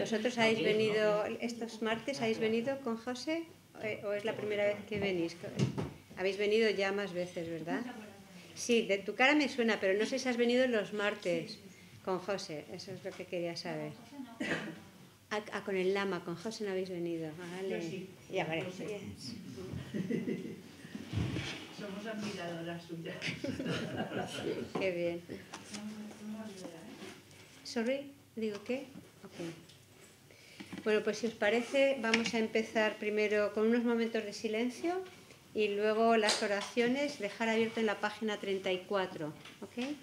¿Vosotros habéis venido, estos martes habéis venido con José eh, o es la primera vez que venís? Habéis venido ya más veces, ¿verdad? Sí, de tu cara me suena, pero no sé si has venido los martes con José, eso es lo que quería saber. Ah, ah, con el lama, con José no habéis venido. Yo sí. Somos admiradoras suyas. Qué bien. Sorry. ¿Digo qué? Okay. Bueno, pues si os parece, vamos a empezar primero con unos momentos de silencio y luego las oraciones, dejar abierto en la página 34. ¿okay?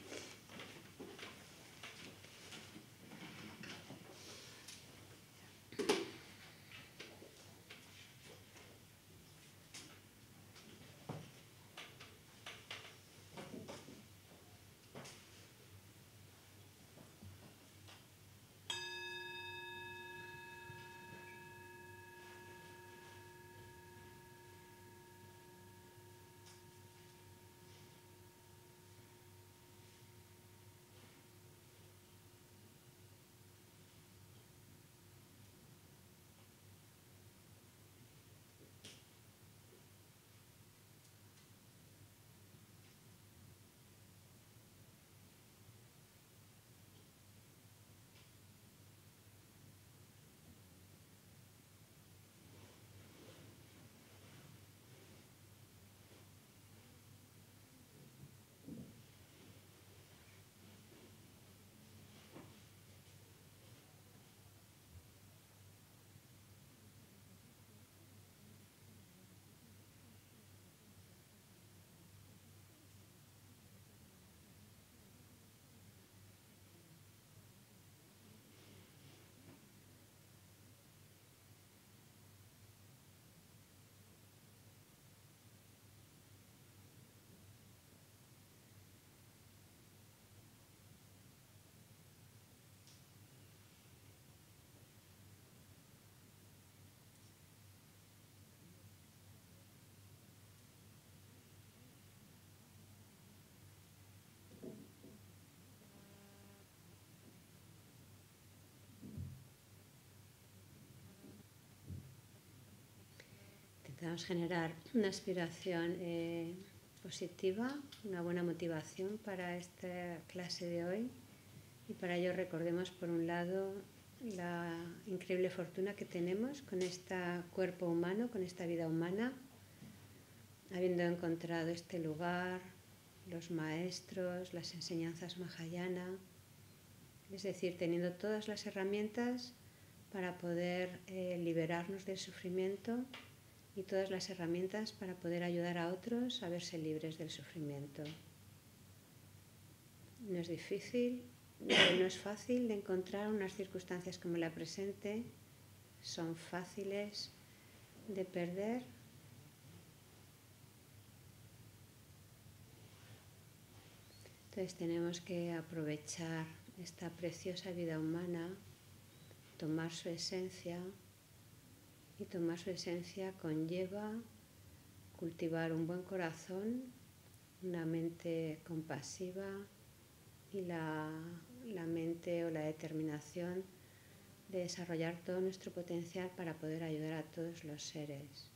a generar una aspiración eh, positiva, una buena motivación para esta clase de hoy y para ello recordemos por un lado la increíble fortuna que tenemos con este cuerpo humano, con esta vida humana, habiendo encontrado este lugar, los maestros, las enseñanzas mahayana, es decir, teniendo todas las herramientas para poder eh, liberarnos del sufrimiento y todas las herramientas para poder ayudar a otros a verse libres del sufrimiento. No es difícil, no es fácil de encontrar unas circunstancias como la presente, son fáciles de perder. Entonces tenemos que aprovechar esta preciosa vida humana, tomar su esencia, y tomar su esencia conlleva cultivar un buen corazón, una mente compasiva y la, mente o la determinación de desarrollar todo nuestro potencial para poder ayudar a todos los seres.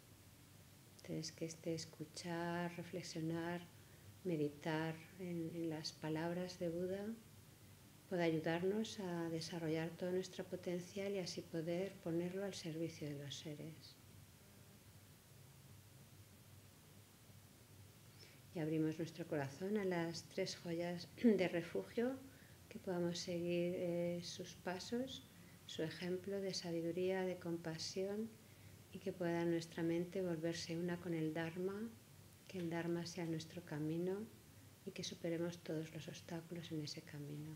Entonces, que este escuchar, reflexionar, meditar en las palabras de Buda pueda ayudarnos a desarrollar todo nuestro potencial y así poder ponerlo al servicio de los seres. Y abrimos nuestro corazón a las tres joyas de refugio, que podamos seguir eh, sus pasos, su ejemplo de sabiduría, de compasión y que pueda nuestra mente volverse una con el Dharma, que el Dharma sea nuestro camino y que superemos todos los obstáculos en ese camino.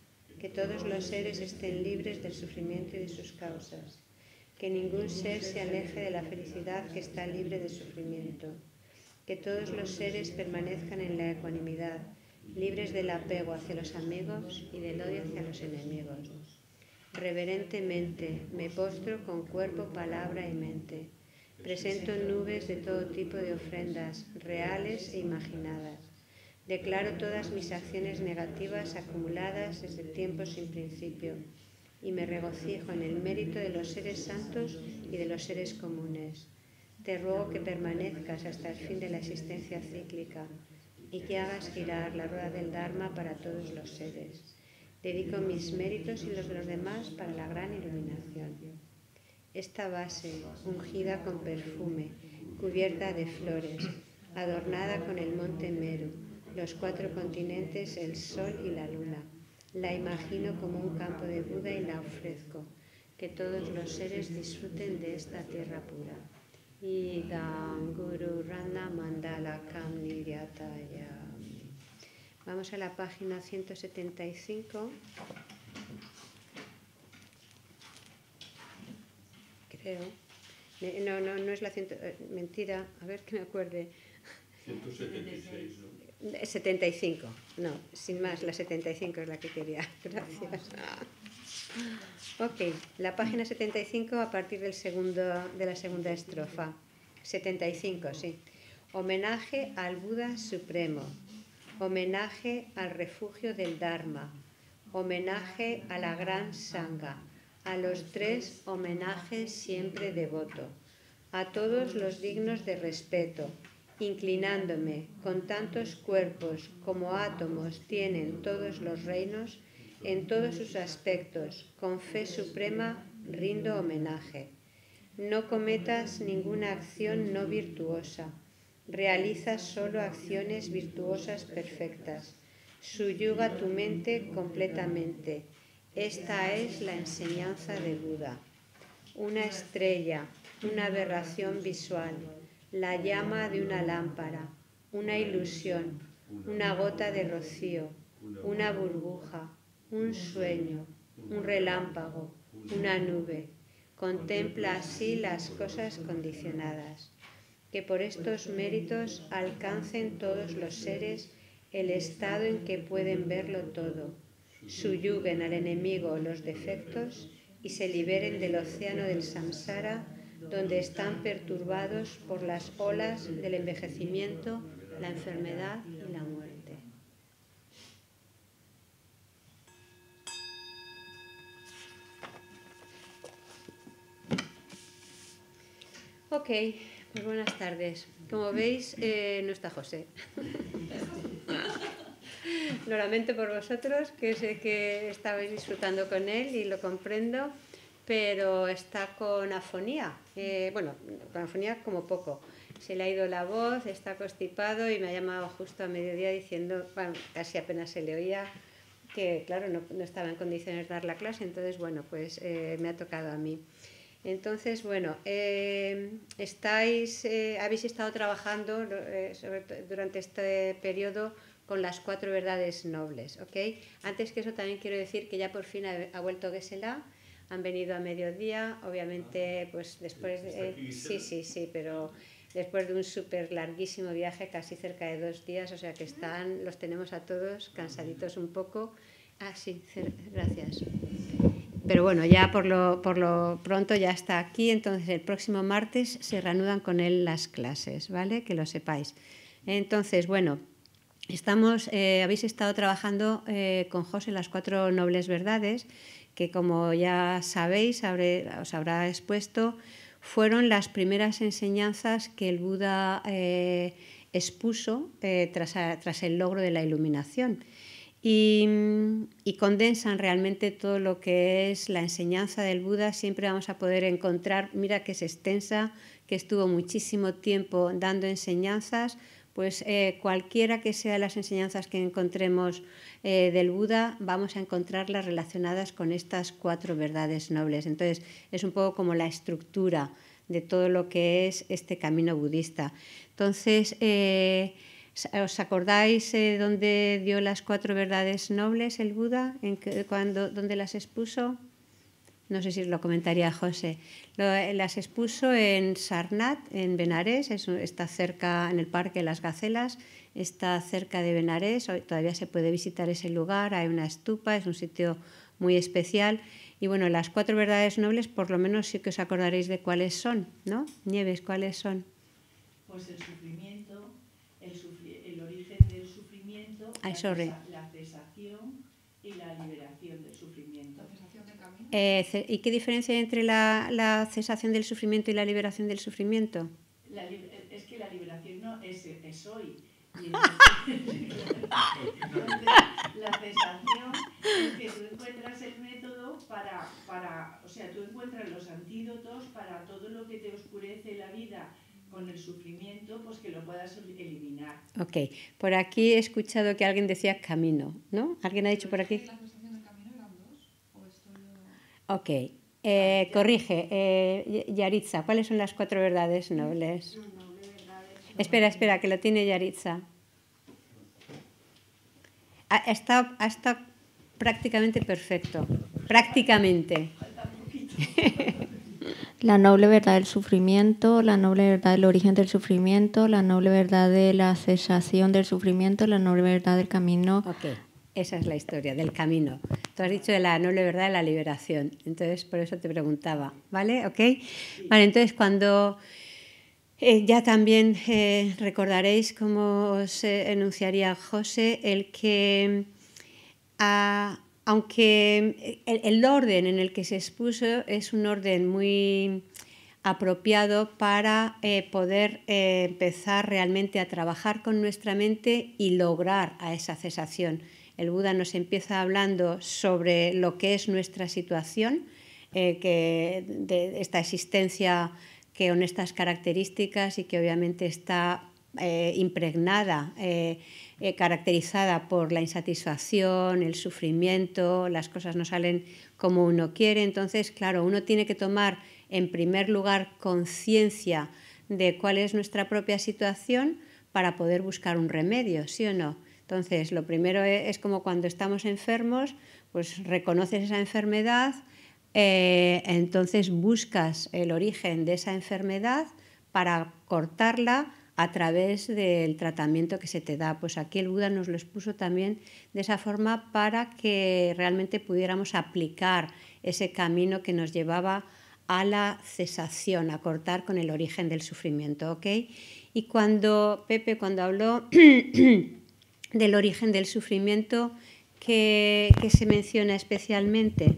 que todos los seres estén libres del sufrimiento y de sus causas, que ningún ser se aleje de la felicidad que está libre de sufrimiento, que todos los seres permanezcan en la ecuanimidad, libres del apego hacia los amigos y del odio hacia los enemigos. Reverentemente me postro con cuerpo, palabra y mente. Presento nubes de todo tipo de ofrendas, reales e imaginadas Declaro todas mis acciones negativas acumuladas desde tiempo sin principio y me regocijo en el mérito de los seres santos y de los seres comunes. Te ruego que permanezcas hasta el fin de la existencia cíclica y que hagas girar la rueda del Dharma para todos los seres. Dedico mis méritos y los de los demás para la gran iluminación. Esta base, ungida con perfume, cubierta de flores, adornada con el monte Meru, los cuatro continentes, el sol y la luna. La imagino como un campo de Buda y la ofrezco. Que todos los seres disfruten de esta tierra pura. y Guru Rana Mandala Kam Vamos a la página 175. Creo. No, no, no es la... Ciento... Eh, mentira, a ver que me acuerde. 176. 75, no, sin más, la 75 es la que quería. Gracias. Ok, la página 75 a partir del segundo, de la segunda estrofa. 75, sí. Homenaje al Buda Supremo. Homenaje al refugio del Dharma. Homenaje a la gran Sangha. A los tres homenajes siempre devoto. A todos los dignos de respeto inclinándome con tantos cuerpos como átomos tienen todos los reinos, en todos sus aspectos, con fe suprema, rindo homenaje. No cometas ninguna acción no virtuosa, realiza solo acciones virtuosas perfectas, suyuga tu mente completamente. Esta es la enseñanza de Buda. Una estrella, una aberración visual, la llama de una lámpara, una ilusión, una gota de rocío, una burbuja, un sueño, un relámpago, una nube. Contempla así las cosas condicionadas. Que por estos méritos alcancen todos los seres el estado en que pueden verlo todo, suyuguen al enemigo los defectos y se liberen del océano del samsara donde están perturbados por las olas del envejecimiento, la enfermedad y la muerte. Ok, pues buenas tardes. Como veis, eh, no está José. lo lamento por vosotros, que sé que estabais disfrutando con él y lo comprendo, pero está con afonía. Eh, bueno, panfonía como poco. Se le ha ido la voz, está constipado y me ha llamado justo a mediodía diciendo, bueno, casi apenas se le oía, que claro, no, estaba en condiciones de dar la clase, entonces bueno, pues eh, me ha tocado a mí. Entonces, bueno, eh, eh, habéis estado trabajando durante este periodo con las cuatro verdades nobles, Antes que eso también quiero decir que ya por fin ha, ha vuelto Gesela han venido a mediodía, obviamente ah, pues después de... sí, sí, sí, pero después de un súper larguísimo viaje, casi cerca de dos días, o sea que ah. están, los tenemos a todos cansaditos un poco. Ah, sí, gracias. Pero bueno, ya por lo, pronto ya está aquí, entonces el próximo martes se reanudan con él las clases, ¿vale? Que lo sepáis. Entonces, bueno, estamos, eh, habéis estado trabajando eh, con José las cuatro nobles verdades que como ya sabéis, os habrá expuesto, fueron las primeras enseñanzas que el Buda eh, expuso eh, tras, el logro de la iluminación. y, condensan realmente todo lo que es la enseñanza del Buda. Siempre vamos a poder encontrar, mira que es extensa, que estuvo muchísimo tiempo dando enseñanzas, pues eh, cualquiera que sea las enseñanzas que encontremos eh, del Buda, vamos a encontrarlas relacionadas con estas cuatro verdades nobles. Entonces, es un poco como la estructura de todo lo que es este camino budista. Entonces, eh, ¿os acordáis dónde dio las cuatro verdades nobles el Buda? ¿Dónde las expuso? no sé si lo comentaría José, las expuso en Sarnat, en Benares, está cerca en el Parque Las Gacelas, está cerca de Benares, todavía se puede visitar ese lugar, hay una estupa, es un sitio muy especial. Y bueno, las cuatro verdades nobles, por lo menos sí que os acordaréis de cuáles son, ¿no? Nieves, ¿cuáles son? Pues el sufrimiento, el, origen del sufrimiento, la, cesación y la liberación eh, ¿Y qué diferencia hay entre la, la, cesación del sufrimiento y la liberación del sufrimiento? La, eh, es que la liberación no es, es hoy. la cesación es que tú encuentras el método para, para, o sea, tú encuentras los antídotos para todo lo que te oscurece la vida con el sufrimiento, pues que lo puedas eliminar. Ok, por aquí he escuchado que alguien decía camino, ¿no? ¿Alguien ha dicho por aquí? Pues, Ok. Eh, corrige, eh, Yaritza, ¿cuáles son las cuatro verdades nobles? Espera, espera, que lo tiene Yaritza. Ha, estado, prácticamente perfecto. Prácticamente. La noble verdad del sufrimiento, la noble verdad del origen del sufrimiento, la noble verdad de la cesación del sufrimiento, la noble verdad del camino esa es la historia del camino. Tú has dicho de la noble verdad de la liberación. Entonces, por eso te preguntaba, ¿vale? ¿Ok? Vale, entonces cuando... Eh, ya también eh, recordaréis, cómo os eh, enunciaría José, el que, a, ah, aunque el, el, orden en el que se expuso es un orden muy apropiado para poder empezar realmente a trabajar con nuestra mente y lograr a esa cesación el Buda nos empieza hablando sobre lo que es nuestra situación, eh, de esta existencia que con estas características y que obviamente está eh, impregnada, eh, caracterizada por la insatisfacción, el sufrimiento, las cosas no salen como uno quiere. Entonces, claro, uno tiene que tomar en primer lugar conciencia de cuál es nuestra propia situación para poder buscar un remedio, ¿sí o no? Entonces, lo primero e, es, como cuando estamos enfermos, pues reconoces esa enfermedad, eh, entonces buscas el origen de esa enfermedad para cortarla a través del tratamiento que se te da. Pues aquí el Buda nos lo expuso también de esa forma para que realmente pudiéramos aplicar ese camino que nos llevaba a la cesación, a cortar con el origen del sufrimiento, ¿ok? Y cuando Pepe, cuando habló del origen del sufrimiento que, se menciona especialmente?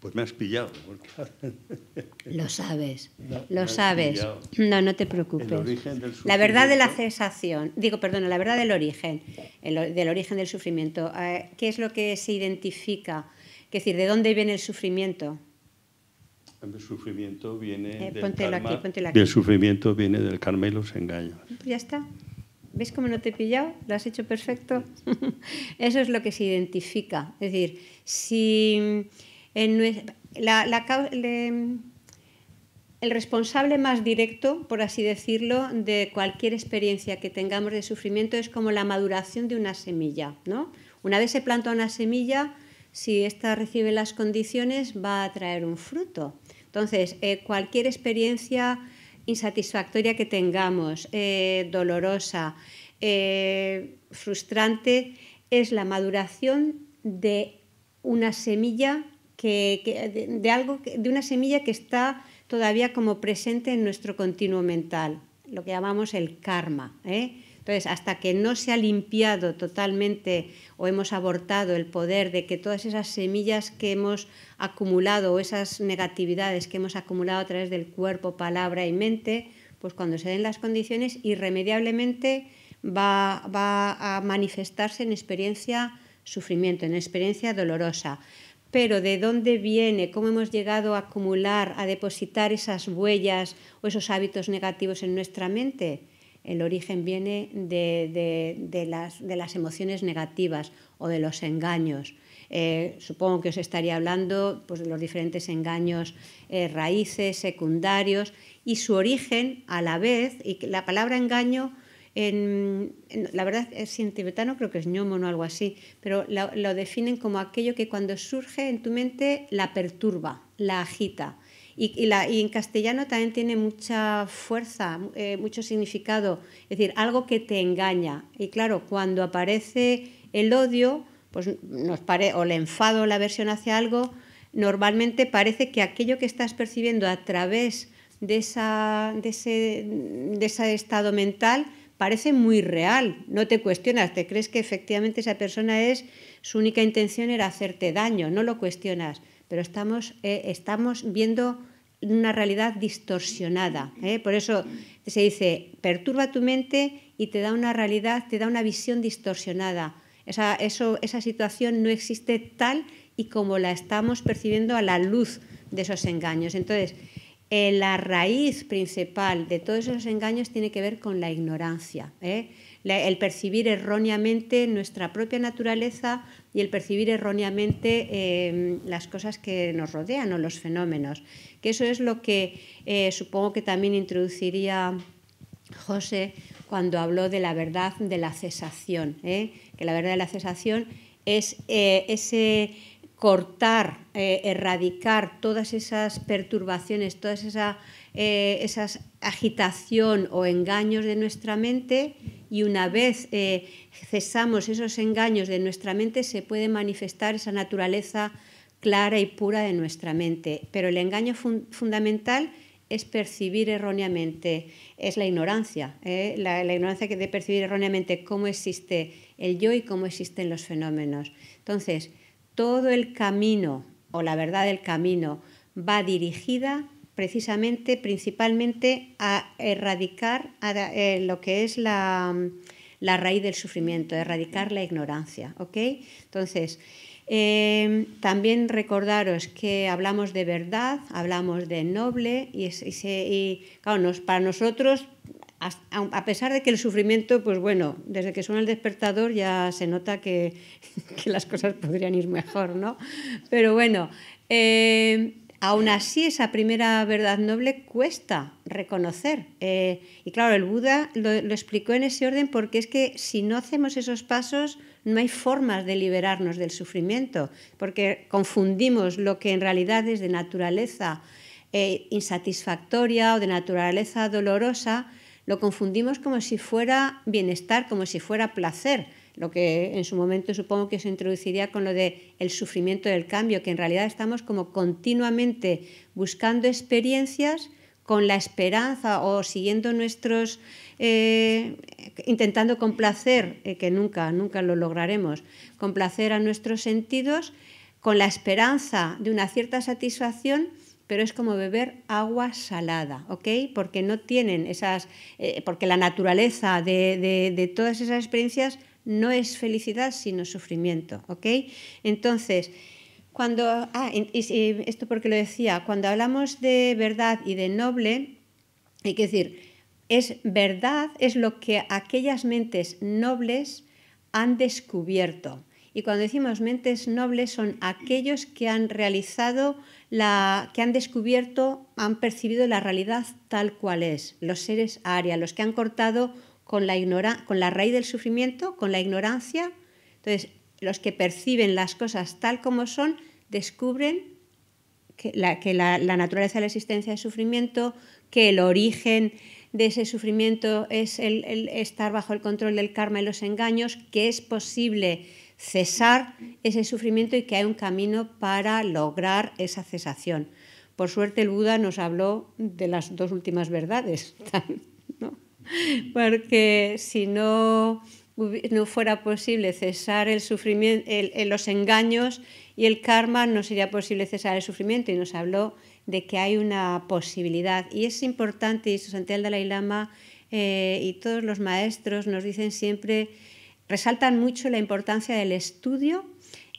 Pues me has pillado. Lo sabes, lo sabes. No, no te preocupes. la verdad de la cesación, digo, perdona, la verdad del origen, del origen del sufrimiento. Eh, ¿Qué es lo que se identifica? Es decir, ¿de dónde viene el sufrimiento? El sufrimiento viene eh, del, karma, del sufrimiento viene del karma y engaños. Ya está. ¿Ves cómo no te he pillado? ¿Lo has hecho perfecto? Eso es lo que se identifica. Es decir, si el responsable más directo, por así decirlo, de cualquier experiencia que tengamos de sufrimiento es como la maduración de una semilla. ¿no? Una vez se planta una semilla, si ésta recibe las condiciones, va a traer un fruto. Entonces, eh, cualquier experiencia insatisfactoria que tengamos, eh, dolorosa, eh, frustrante, es la maduración de una semilla que, de, algo de una semilla que está todavía como presente en nuestro continuo mental, lo que llamamos el karma. ¿eh? Entonces, hasta que no se ha limpiado totalmente o hemos abortado el poder de que todas esas semillas que hemos acumulado o esas negatividades que hemos acumulado a través del cuerpo, palabra y mente, pues cuando se den las condiciones, irremediablemente va, va a manifestarse en experiencia sufrimiento, en experiencia dolorosa pero de dónde viene, cómo hemos llegado a acumular, a depositar esas huellas o esos hábitos negativos en nuestra mente, el origen viene de, las, emociones negativas o de los engaños. Eh, supongo que os estaría hablando pues, de los diferentes engaños eh, raíces, secundarios, y su origen a la vez, y la palabra engaño la verdad es en tibetano creo que es ñomo o algo así, pero lo, definen como aquello que cuando surge en tu mente la perturba, la agita, y, en castellano también tiene mucha fuerza, eh, mucho significado, es decir, algo que te engaña. Y claro, cuando aparece el odio, pues nos o el enfado, la aversión hacia algo, normalmente parece que aquello que estás percibiendo a través de, ese, de ese estado mental parece muy real, no te cuestionas, te crees que efectivamente esa persona es, su única intención era hacerte daño, no lo cuestionas pero eh, estamos, viendo una realidad distorsionada. Eh. Por eso se dice, perturba tu mente y te da una realidad, te da una visión distorsionada. Esa, situación no existe tal y como la estamos percibiendo a la luz de esos engaños. Entonces, eh, la raíz principal de todos esos engaños tiene que ver con la ignorancia el percibir erróneamente nuestra propia naturaleza y el percibir erróneamente em, las cosas que nos rodean o los fenómenos. Que eso es lo que eh, supongo que también introduciría José cuando habló de la verdad de la cesación, ¿eh? que la verdad de la cesación es eh, ese cortar, erradicar todas esas perturbaciones, todas esas agitación o engaños de nuestra mente y una vez eh, cesamos esos engaños de nuestra mente se puede manifestar esa naturaleza clara y pura de nuestra mente. Pero el engaño fundamental es percibir erróneamente, es la ignorancia, ¿eh? la, la, ignorancia de percibir erróneamente cómo existe el yo y cómo existen los fenómenos. Entonces, todo el camino o la verdad del camino va dirigida precisamente, principalmente, a erradicar eh, lo que es la, raíz del sufrimiento, erradicar la ignorancia. Entonces, em, también recordaros que hablamos de verdad, hablamos de noble y, para nosotros, a, pesar de que el sufrimiento, pues bueno, desde que suena el despertador ya se nota que, las cosas podrían ir mejor, ¿no? Pero bueno, em, Aún así, esa primera verdad noble cuesta reconocer. Eh, y claro, el Buda lo, explicó en ese orden porque es que si no hacemos esos pasos, no hay formas de liberarnos del sufrimiento, porque confundimos lo que en realidad es de naturaleza eh, insatisfactoria o de naturaleza dolorosa, lo confundimos como si fuera bienestar, como si fuera placer lo que en su momento supongo que se introduciría con lo de el sufrimiento del cambio, que en realidad estamos como continuamente buscando experiencias con la esperanza o siguiendo nuestros, eh, intentando complacer, eh, que nunca, nunca lo lograremos, complacer a nuestros sentidos con la esperanza de una cierta satisfacción, pero es como beber agua salada, ¿ok? Porque no tienen esas, eh, porque la naturaleza de todas esas experiencias no es felicidad, sino sufrimiento. Entonces, cuando, ah, esto porque lo decía, cuando hablamos de verdad y de noble, hay que decir, es verdad, es lo que aquellas mentes nobles han descubierto. Y cuando decimos mentes nobles son aquellos que han realizado la que han descubierto, han percibido la realidad tal cual es, los seres aria, los que han cortado con la, ignora con la raíz del sufrimiento, con la ignorancia. Entonces, los que perciben las cosas tal como son, descubren que la, naturaleza de la existencia es sufrimiento, que el origen de ese sufrimiento es el, el, estar bajo el control del karma y los engaños, que es posible cesar ese sufrimiento y que hay un camino para lograr esa cesación. Por suerte el Buda nos habló de las dos últimas verdades. ¿no? porque si no, no fuera posible cesar el sufrimiento, los engaños y el karma, no sería posible cesar el sufrimiento. Y nos habló de que hay una posibilidad. Y es importante, y su Santiago el Dalai Lama eh, y todos los maestros nos dicen siempre, resaltan mucho la importancia del estudio.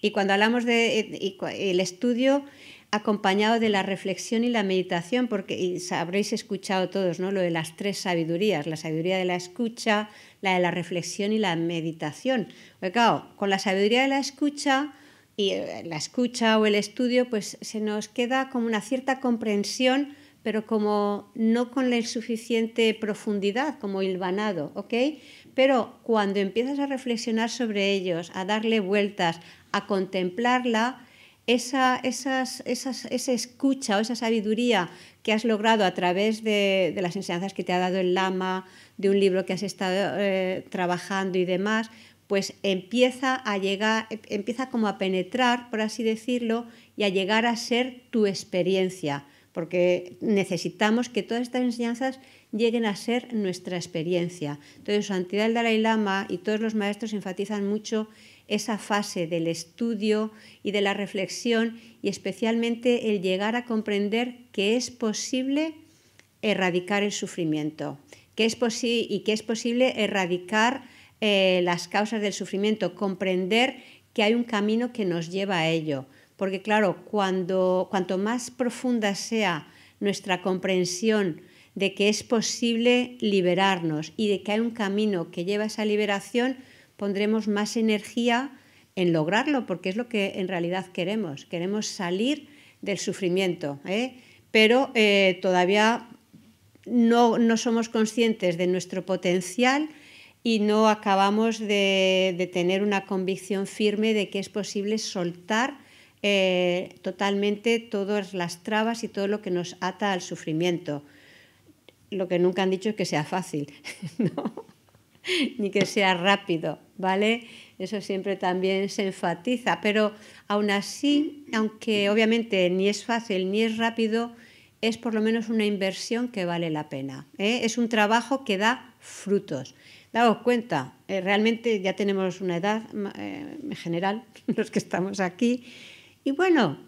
Y cuando hablamos del de, eh, el estudio, acompañado de la reflexión y la meditación, porque habréis escuchado todos ¿no? lo de las tres sabidurías, la sabiduría de la escucha, la de la reflexión y la meditación. con la sabiduría de la escucha y eh, la escucha o el estudio, pues se nos queda como una cierta comprensión, pero como no con la suficiente profundidad, como hilvanado, ¿ok? Pero cuando empiezas a reflexionar sobre ellos, a darle vueltas, a contemplarla, esa, escucha o esa sabiduría que has logrado a través de, las enseñanzas que te ha dado el lama, de un libro que has estado eh, trabajando y demás, pues empieza a llegar, empieza como a penetrar, por así decirlo, y a llegar a ser tu experiencia, porque necesitamos que todas estas enseñanzas lleguen a ser nuestra experiencia. Entonces, Santidad del Dalai Lama y todos los maestros enfatizan mucho esa fase del estudio y de la reflexión y especialmente el llegar a comprender que es posible erradicar el sufrimiento que es y que es posible erradicar eh, las causas del sufrimiento, comprender que hay un camino que nos lleva a ello. Porque claro, cuanto más profunda sea nuestra comprensión de que es posible liberarnos y de que hay un camino que lleva a esa liberación, pondremos más energía en lograrlo, porque es lo que en realidad queremos. Queremos salir del sufrimiento, ¿eh? pero eh, todavía no, somos conscientes de nuestro potencial y no acabamos de, tener una convicción firme de que es posible soltar eh, totalmente todas las trabas y todo lo que nos ata al sufrimiento. Lo que nunca han dicho es que sea fácil, ¿no? ni que sea rápido, ¿vale? Eso siempre también se enfatiza, pero aún así, aunque obviamente ni es fácil ni es rápido, es por lo menos una inversión que vale la pena. ¿eh? Es un trabajo que da frutos. Daos cuenta, eh, realmente ya tenemos una edad eh, general, los que estamos aquí, y bueno,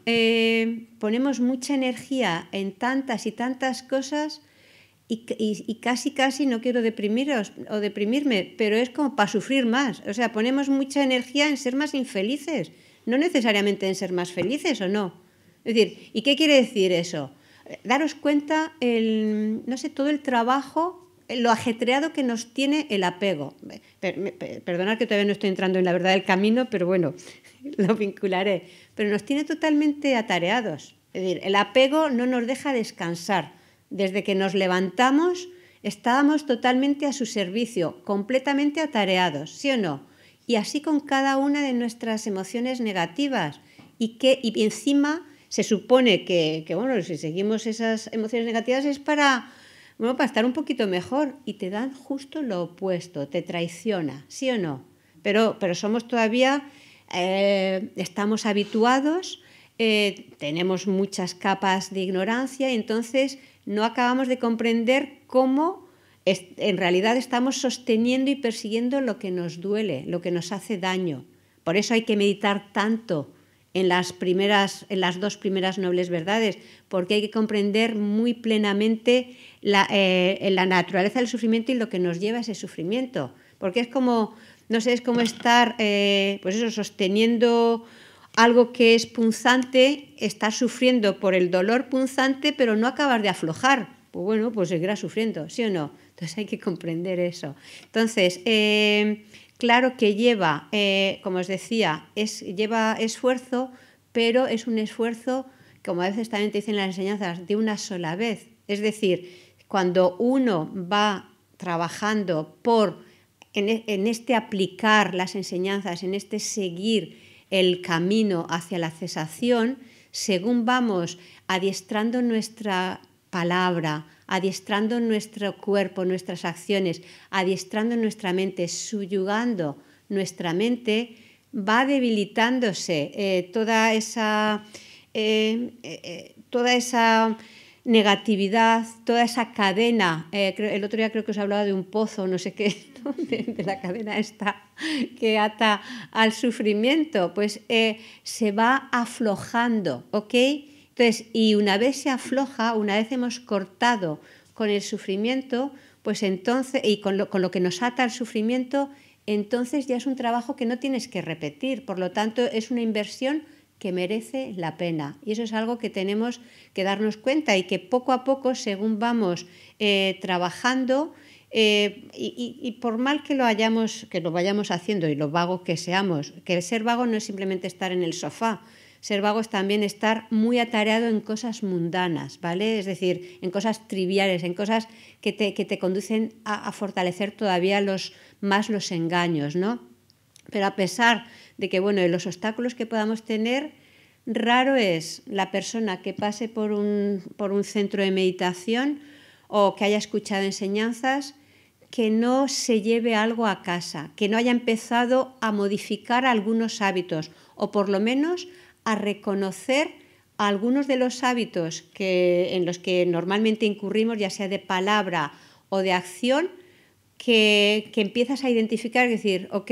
ponemos mucha energía en tantas y tantas cosas y, casi, casi no quiero deprimiros o deprimirme, pero es como para sufrir más. O sea, ponemos mucha energía en ser más infelices, no necesariamente en ser más felices o no. Es decir, ¿y qué quiere decir eso? Daros cuenta, el, no sé, todo el trabajo, lo ajetreado que nos tiene el apego. perdonad que todavía no estoy entrando en la verdad del camino, pero bueno, lo vincularé. Pero nos tiene totalmente atareados. Es decir, el apego no nos deja descansar desde que nos levantamos, estábamos totalmente a su servicio, completamente atareados, ¿sí o no? Y así con cada una de nuestras emociones negativas. Y, que, y encima se supone que, bueno, si seguimos esas emociones negativas es para, bueno, para estar un poquito mejor. Y te dan justo lo opuesto, te traiciona, ¿sí o no? Pero, pero somos todavía, eh, estamos habituados, eh, tenemos muchas capas de ignorancia, y entonces no acabamos de comprender cómo en realidad estamos sosteniendo y persiguiendo lo que nos duele, lo que nos hace daño. Por eso hay que meditar tanto en las, primeras, en las dos primeras nobles verdades, porque hay que comprender muy plenamente la, eh, naturaleza del sufrimiento y lo que nos lleva a ese sufrimiento. Porque es como, no sé, es como estar, eh, pues eso, sosteniendo algo que es punzante, estás sufriendo por el dolor punzante, pero no acabas de aflojar. Pues bueno, pues seguirás sufriendo, ¿sí o no? Entonces hay que comprender eso. Entonces, eh, claro que lleva, eh, como os decía, lleva esfuerzo, pero es un esfuerzo, como a veces también te dicen las enseñanzas, de una sola vez. Es decir, cuando uno va trabajando e, en este aplicar las enseñanzas, en este seguir, el camino hacia la cesación según vamos adiestrando nuestra palabra, adiestrando nuestro cuerpo, nuestras acciones, adiestrando nuestra mente, subyugando nuestra mente, va debilitándose eh, toda esa... Eh, eh, toda esa negatividad, toda esa cadena. el otro día creo que os hablaba de un pozo, no sé qué, de, la cadena esta que ata al sufrimiento, pues eh, se va aflojando, Entonces, y una vez se afloja, una vez hemos cortado con el sufrimiento, pues entonces, y con lo, que nos ata al sufrimiento, entonces ya es un trabajo que no tienes que repetir, por lo tanto es una inversión que merece la pena. Y eso es algo que tenemos que darnos cuenta y que poco a poco, según vamos eh, trabajando, eh, y, por mal que lo que lo vayamos haciendo y lo vago que seamos, que ser vago no es simplemente estar en el sofá, ser vago es también estar muy atareado en cosas mundanas, ¿vale? Es decir, en cosas triviales, en cosas que te, conducen a, fortalecer todavía los, más los engaños, ¿no? Pero a pesar de que, de los obstáculos que podamos tener, raro es la persona que pase un, por un centro de meditación, o que haya escuchado enseñanzas, que no se lleve algo a casa, que no haya empezado a modificar algunos hábitos o por lo menos a reconocer algunos de los hábitos en los que normalmente incurrimos, ya sea de palabra o de acción, que, que empiezas a identificar y decir, ok,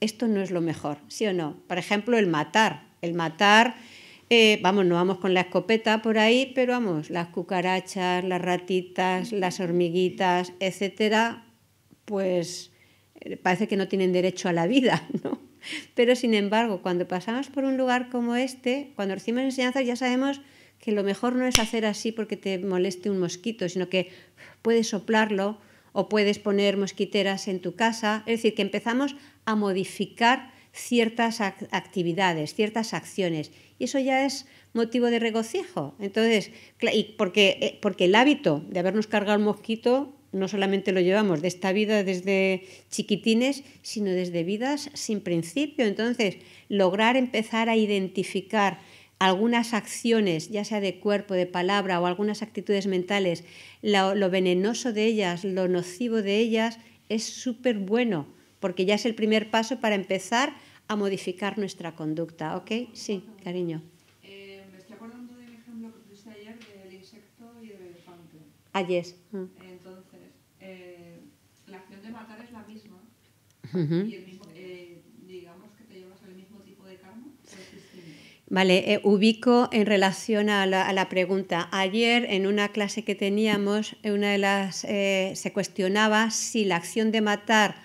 esto no es lo mejor, ¿sí o no? Por ejemplo, el matar. El matar eh, vamos, no vamos con la escopeta por ahí, pero vamos, las cucarachas, las ratitas, las hormiguitas, etcétera, pues eh, parece que no tienen derecho a la vida, ¿no? Pero sin embargo, cuando pasamos por un lugar como este, cuando recibimos enseñanzas ya sabemos que lo mejor no es hacer así porque te moleste un mosquito, sino que puedes soplarlo o puedes poner mosquiteras en tu casa. Es decir, que empezamos a modificar ciertas actividades, ciertas acciones. Y eso ya es motivo de regocijo. Entonces, y eh, porque, el hábito de habernos cargado un mosquito no solamente lo llevamos de esta vida desde chiquitines, sino desde vidas sin principio. Entonces, lograr empezar a identificar algunas acciones, ya sea de cuerpo, de palabra o algunas actitudes mentales, lo, lo venenoso de ellas, lo nocivo de ellas, es súper bueno porque ya es el primer paso para empezar a modificar nuestra conducta. ¿Ok? Sí, cariño. Eh, me estoy acordando del ejemplo que tuviste ayer del insecto y del elefante. Ayer. Ah, mm. Entonces, eh, la acción de matar es la misma. Y el mismo, eh, digamos que te llevas el mismo tipo de karma, Vale, eh, ubico en relación a la, a la, pregunta. Ayer en una clase que teníamos, eh, una de las eh, se cuestionaba si la acción de matar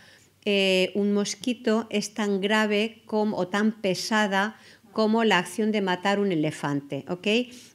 eh, un mosquito es tan grave como, o tan pesada como la acción de matar un elefante.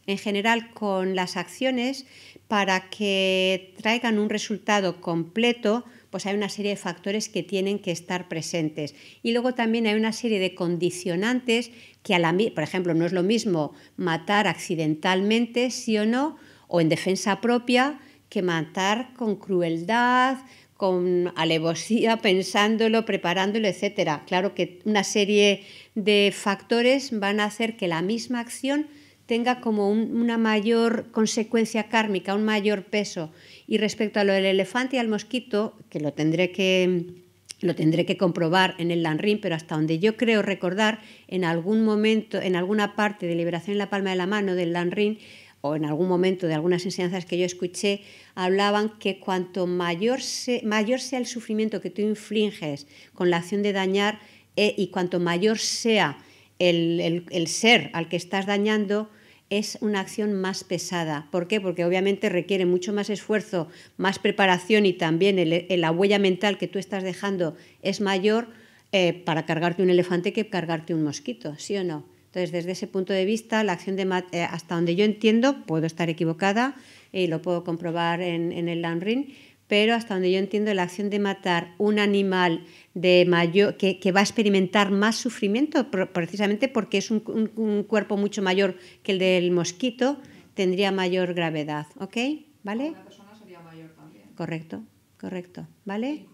En general, con las acciones, para que traigan un resultado completo, pues hay una serie de factores que tienen que estar presentes. Y luego también hay una serie de condicionantes que, por ejemplo, no es lo mismo matar accidentalmente, sí o no, o en defensa propia, que matar con crueldad, con alevosía, pensándolo, preparándolo, etcétera. Claro que una serie de factores van a hacer que la misma acción tenga como una mayor consecuencia kármica, un mayor peso. Y respecto a lo del elefante y al mosquito, que lo tendré que, lo tendré que comprobar en el Lanrin, pero hasta donde yo creo recordar, en algún momento, en alguna parte de Liberación en la Palma de la Mano del Lanrin, o en algún momento de algunas enseñanzas que yo escuché, hablaban que cuanto mayor, mayor sea el sufrimiento que tú infliges con la acción de dañar eh, y cuanto mayor sea el, ser al que estás dañando, es una acción más pesada. ¿Por qué? Porque obviamente requiere mucho más esfuerzo, más preparación y también el, la huella mental que tú estás dejando es mayor eh, para cargarte un elefante que cargarte un mosquito, ¿sí o no? Entonces, desde ese punto de vista, la acción de eh, hasta donde yo entiendo, puedo estar equivocada y lo puedo comprobar en, en el Landring, pero hasta donde yo entiendo, la acción de matar un animal de mayor, que, va a experimentar más sufrimiento, precisamente porque es un, cuerpo mucho mayor que el del mosquito, tendría mayor gravedad. ¿Ok? ¿Vale? Una persona sería mayor también. Correcto, correcto. ¿Vale?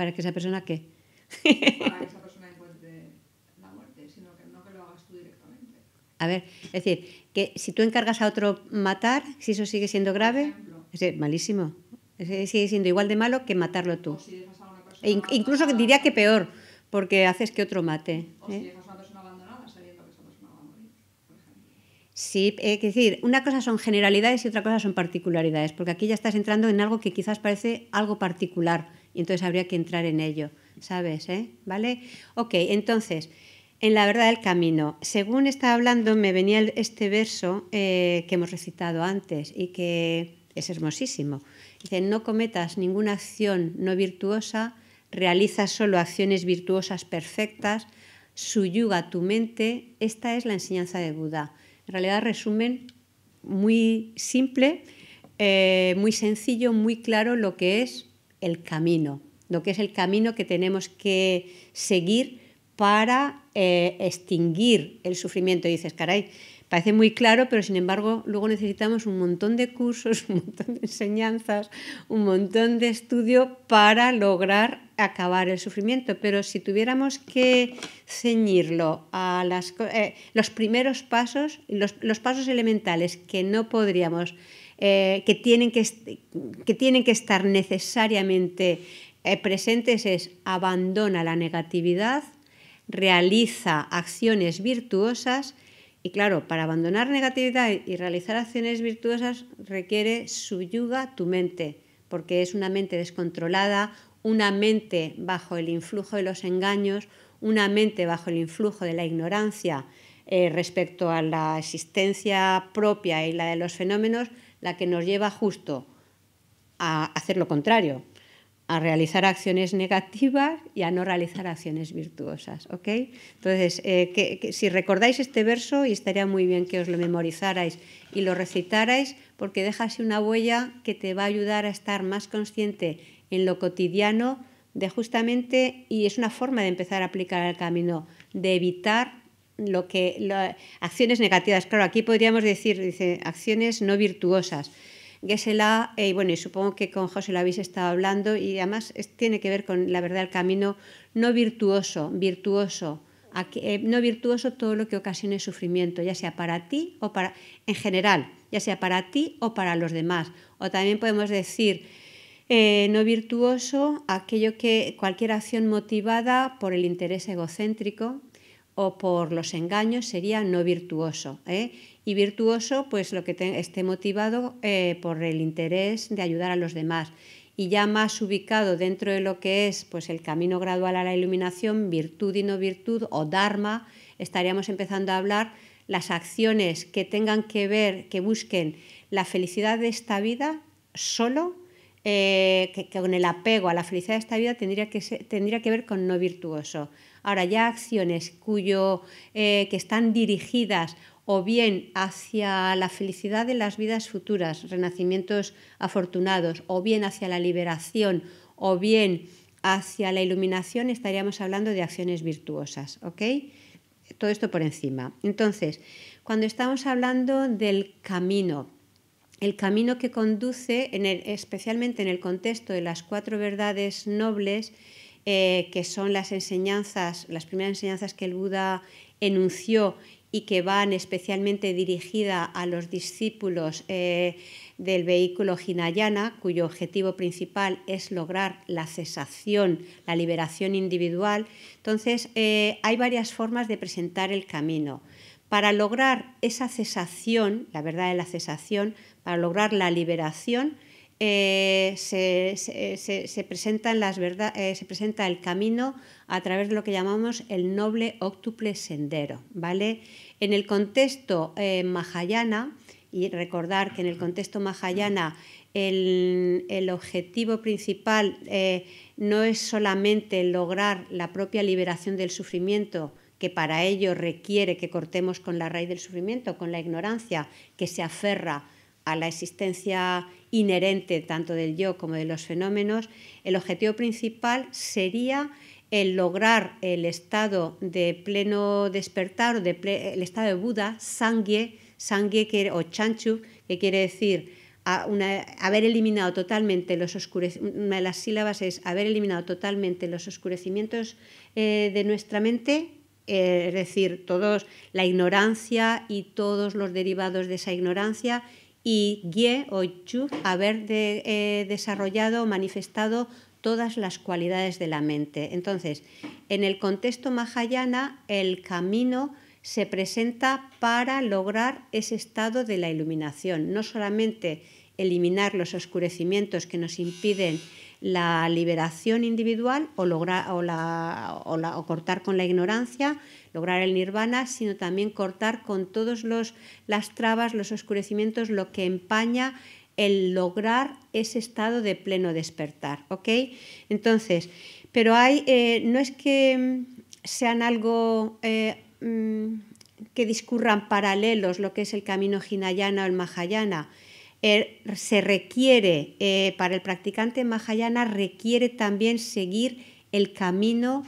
para que esa persona qué. Para que esa persona encuentre la muerte, sino que no que lo hagas tú directamente. A ver, es decir, que si tú encargas a otro matar, si eso sigue siendo grave, es malísimo. sigue siendo igual de malo que matarlo tú. O si dejas a una persona e incluso diría que peor, porque haces que otro mate. O si ¿eh? dejas a una persona abandonada sería que esa persona va a morir. sí, eh, es decir, una cosa son generalidades y otra cosa son particularidades, porque aquí ya estás entrando en algo que quizás parece algo particular, y entonces habría que entrar en ello, ¿sabes? Eh? ¿Vale? Ok, entonces, en la verdad del camino, según estaba hablando, me venía este verso eh, que hemos recitado antes y que es hermosísimo. Dice, no cometas ninguna acción no virtuosa, realiza solo acciones virtuosas perfectas, suyuga tu mente. Esta es la enseñanza de Buda. En realidad, resumen muy simple, eh, muy sencillo, muy claro lo que es el camino, lo que es el camino que tenemos que seguir para eh, extinguir el sufrimiento. Y dices, caray, parece muy claro, pero sin embargo luego necesitamos un montón de cursos, un montón de enseñanzas, un montón de estudio para lograr acabar el sufrimiento. Pero si tuviéramos que ceñirlo a las, eh, los primeros pasos, los pasos elementales que no podríamos eh, que, tienen que, estar necesariamente eh, presentes es abandona la negatividad, realiza acciones virtuosas y claro, para abandonar negatividad y realizar acciones virtuosas requiere subyuga tu mente, porque es una mente descontrolada, una mente bajo el influjo de los engaños, una mente bajo el influjo de la ignorancia eh, respecto a la existencia propia y la de los fenómenos, la que nos lleva justo a hacer lo contrario, a realizar acciones negativas y a no realizar acciones virtuosas. ¿ok? Entonces, eh, si recordáis este verso, y estaría muy bien que os lo memorizarais y lo recitarais, porque así una huella que te va a ayudar a estar más consciente en lo cotidiano de justamente, y es una forma de empezar a aplicar el camino, de evitar lo que acciones negativas. Claro, aquí podríamos decir, acciones no virtuosas. Eh, y bueno, supongo que con José lo habéis estado hablando, y además tiene que ver con la verdad el camino no virtuoso, virtuoso. Eh, no virtuoso todo lo que ocasione sufrimiento, ya sea para ti o para, en general, ya sea para ti o para los demás. O también podemos decir eh, no virtuoso aquello que cualquier acción motivada por el interés egocéntrico, o por los engaños sería no virtuoso. ¿eh? Y virtuoso, pues lo que esté motivado eh, por el interés de ayudar a los demás. Y ya más ubicado dentro de lo que es pues, el camino gradual a la iluminación, virtud y no virtud, o Dharma, estaríamos empezando a hablar las acciones que tengan que ver, que busquen la felicidad de esta vida solo, eh, que, con el apego a la felicidad de esta vida tendría que ver con no virtuoso. Ahora ya acciones cuyo, eh, que están dirigidas o bien hacia la felicidad de las vidas futuras, renacimientos afortunados, o bien hacia la liberación, o bien hacia la iluminación, estaríamos hablando de acciones virtuosas, Todo esto por encima. Entonces, cuando estamos hablando del camino, el camino que conduce, especialmente en el contexto de las cuatro verdades nobles, eh, que son las enseñanzas, las primeras enseñanzas que el Buda enunció y que van especialmente dirigidas a los discípulos eh, del vehículo Hinayana, cuyo objetivo principal es lograr la cesación, la liberación individual. Entonces, eh, hay varias formas de presentar el camino. Para lograr esa cesación, la verdad de la cesación, para lograr la liberación, eh, eh, se, presenta el camino a través de lo que llamamos el noble octuple sendero. ¿vale? En el contexto eh, mahayana, y recordar que en el contexto mahayana el objetivo principal no es solamente lograr la propia liberación del sufrimiento, que para ello requiere que cortemos con la raíz del sufrimiento, con la ignorancia que se aferra a la existencia inherente tanto del yo como de los fenómenos, el objetivo principal sería el lograr el estado de pleno despertar, el estado de Buda, sangye, o chanchu, que quiere decir haber eliminado totalmente los oscurecimientos, de las sílabas es haber eliminado totalmente los oscurecimientos eh, de nuestra mente, eh, es decir, todos la ignorancia y todos los derivados de esa ignorancia y Gye o chu haber eh, desarrollado manifestado todas las cualidades de la mente. Entonces, en el contexto mahayana, el camino se presenta para lograr ese estado de la iluminación, no solamente eliminar los oscurecimientos que nos impiden la liberación individual o, lograr, o, la, o, cortar con la ignorancia, lograr el nirvana, sino también cortar con todas las trabas, los oscurecimientos, lo que empaña el lograr ese estado de pleno despertar. Entonces, pero hay, eh, no es que sean algo eh, mm, que discurran paralelos lo que es el camino hinayana o el mahayana, Er, se requiere, eh, para el practicante mahayana, requiere también seguir el camino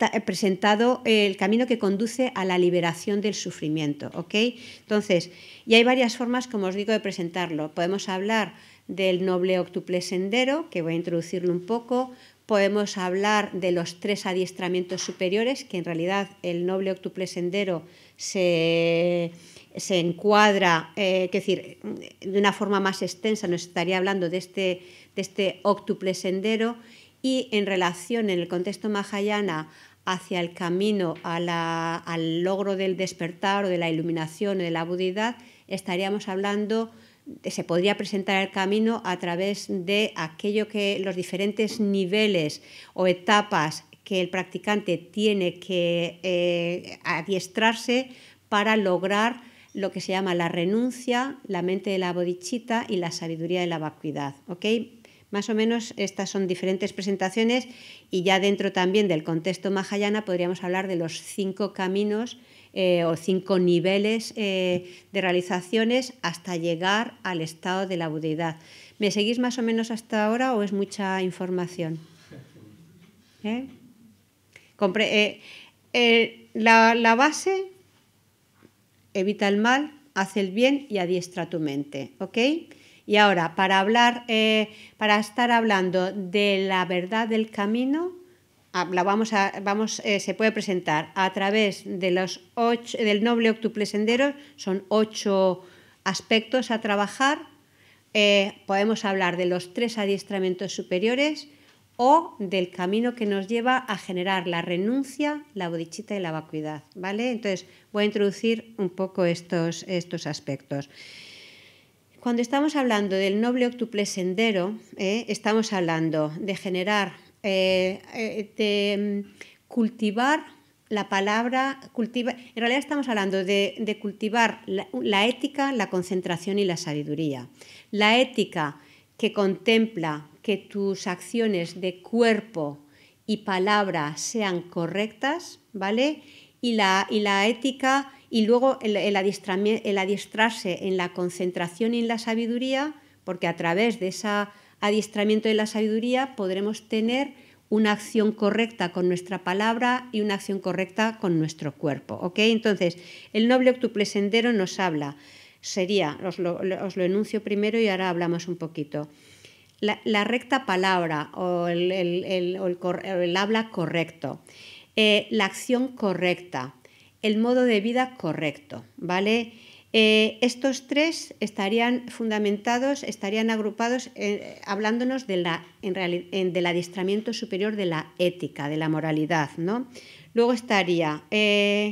eh, presentado eh, el camino que conduce a la liberación del sufrimiento, Entonces, y hay varias formas, como os digo, de presentarlo. Podemos hablar del noble octuple sendero, que voy a introducirlo un poco. Podemos hablar de los tres adiestramientos superiores, que en realidad el noble octuple sendero se se encuadra, eh, decir, de una forma más extensa, nos estaría hablando de este, de este óctuple sendero y en relación en el contexto mahayana hacia el camino a la, al logro del despertar o de la iluminación o de la budidad, estaríamos hablando se podría presentar el camino a través de aquello que los diferentes niveles o etapas que el practicante tiene que eh, adiestrarse para lograr lo que se llama la renuncia, la mente de la bodichita y la sabiduría de la vacuidad. ¿ok? Más o menos estas son diferentes presentaciones y ya dentro también del contexto mahayana podríamos hablar de los cinco caminos eh, o cinco niveles eh, de realizaciones hasta llegar al estado de la budeidad. ¿Me seguís más o menos hasta ahora o es mucha información? ¿Eh? la base evita el mal, haz el bien y adiestra tu mente, Y ahora, para hablar, eh, para estar hablando de la verdad del camino, ah, vamos a, vamos, eh, se puede presentar a través de los del noble octuple sendero, son ocho aspectos a trabajar. Eh, podemos hablar de los tres adiestramientos superiores, o del camino que nos lleva a generar la renuncia, la bodichita y la vacuidad. ¿vale? Entonces, voy a introducir un poco estos, estos aspectos. Cuando estamos hablando del noble octuple sendero, ¿eh? estamos hablando de generar, eh, eh, de mm, cultivar la palabra, en realidad estamos hablando de, cultivar la ética, la concentración y la sabiduría. La ética que contempla que tus acciones de cuerpo y palabra sean correctas, ¿vale? Y la, ética y luego el, el, adiestrarse en la concentración y en la sabiduría, porque a través de ese adiestramiento de la sabiduría podremos tener una acción correcta con nuestra palabra y una acción correcta con nuestro cuerpo. ¿ok? Entonces, el noble octuple sendero nos habla, sería, os lo enuncio primero y ahora hablamos un poquito la, recta palabra o el, habla correcto, eh, la acción correcta, el modo de vida correcto, ¿vale? Eh, estos tres estarían fundamentados, estarían agrupados eh, hablándonos de la, del adiestramiento superior de la ética, de la moralidad. ¿no? Luego estaría el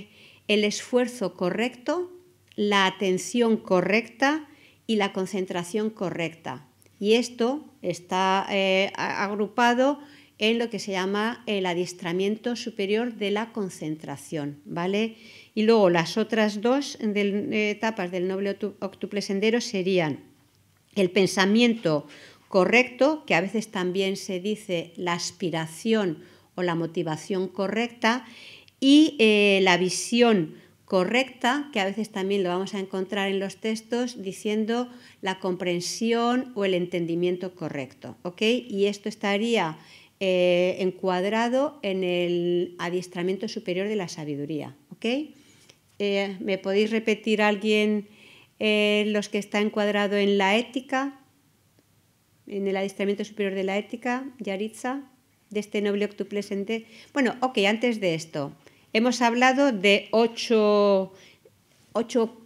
esfuerzo correcto, la atención correcta y la concentración correcta. Y esto está eh, agrupado en lo que se llama el adiestramiento superior de la concentración, ¿vale? Y luego las otras dos eh, etapas del noble octuple sendero serían el pensamiento correcto, que a veces también se dice la aspiración o la motivación correcta, y eh, la visión correcta, que a veces también lo vamos a encontrar en los textos, diciendo la comprensión o el entendimiento correcto. ¿ok? Y esto estaría eh, encuadrado en el adiestramiento superior de la sabiduría. ¿ok? Eh, ¿Me podéis repetir alguien eh, los que está encuadrado en la ética? En el adiestramiento superior de la ética, Yaritza, de este noble octuplecente, Bueno, ok, antes de esto, Hemos hablado de ocho,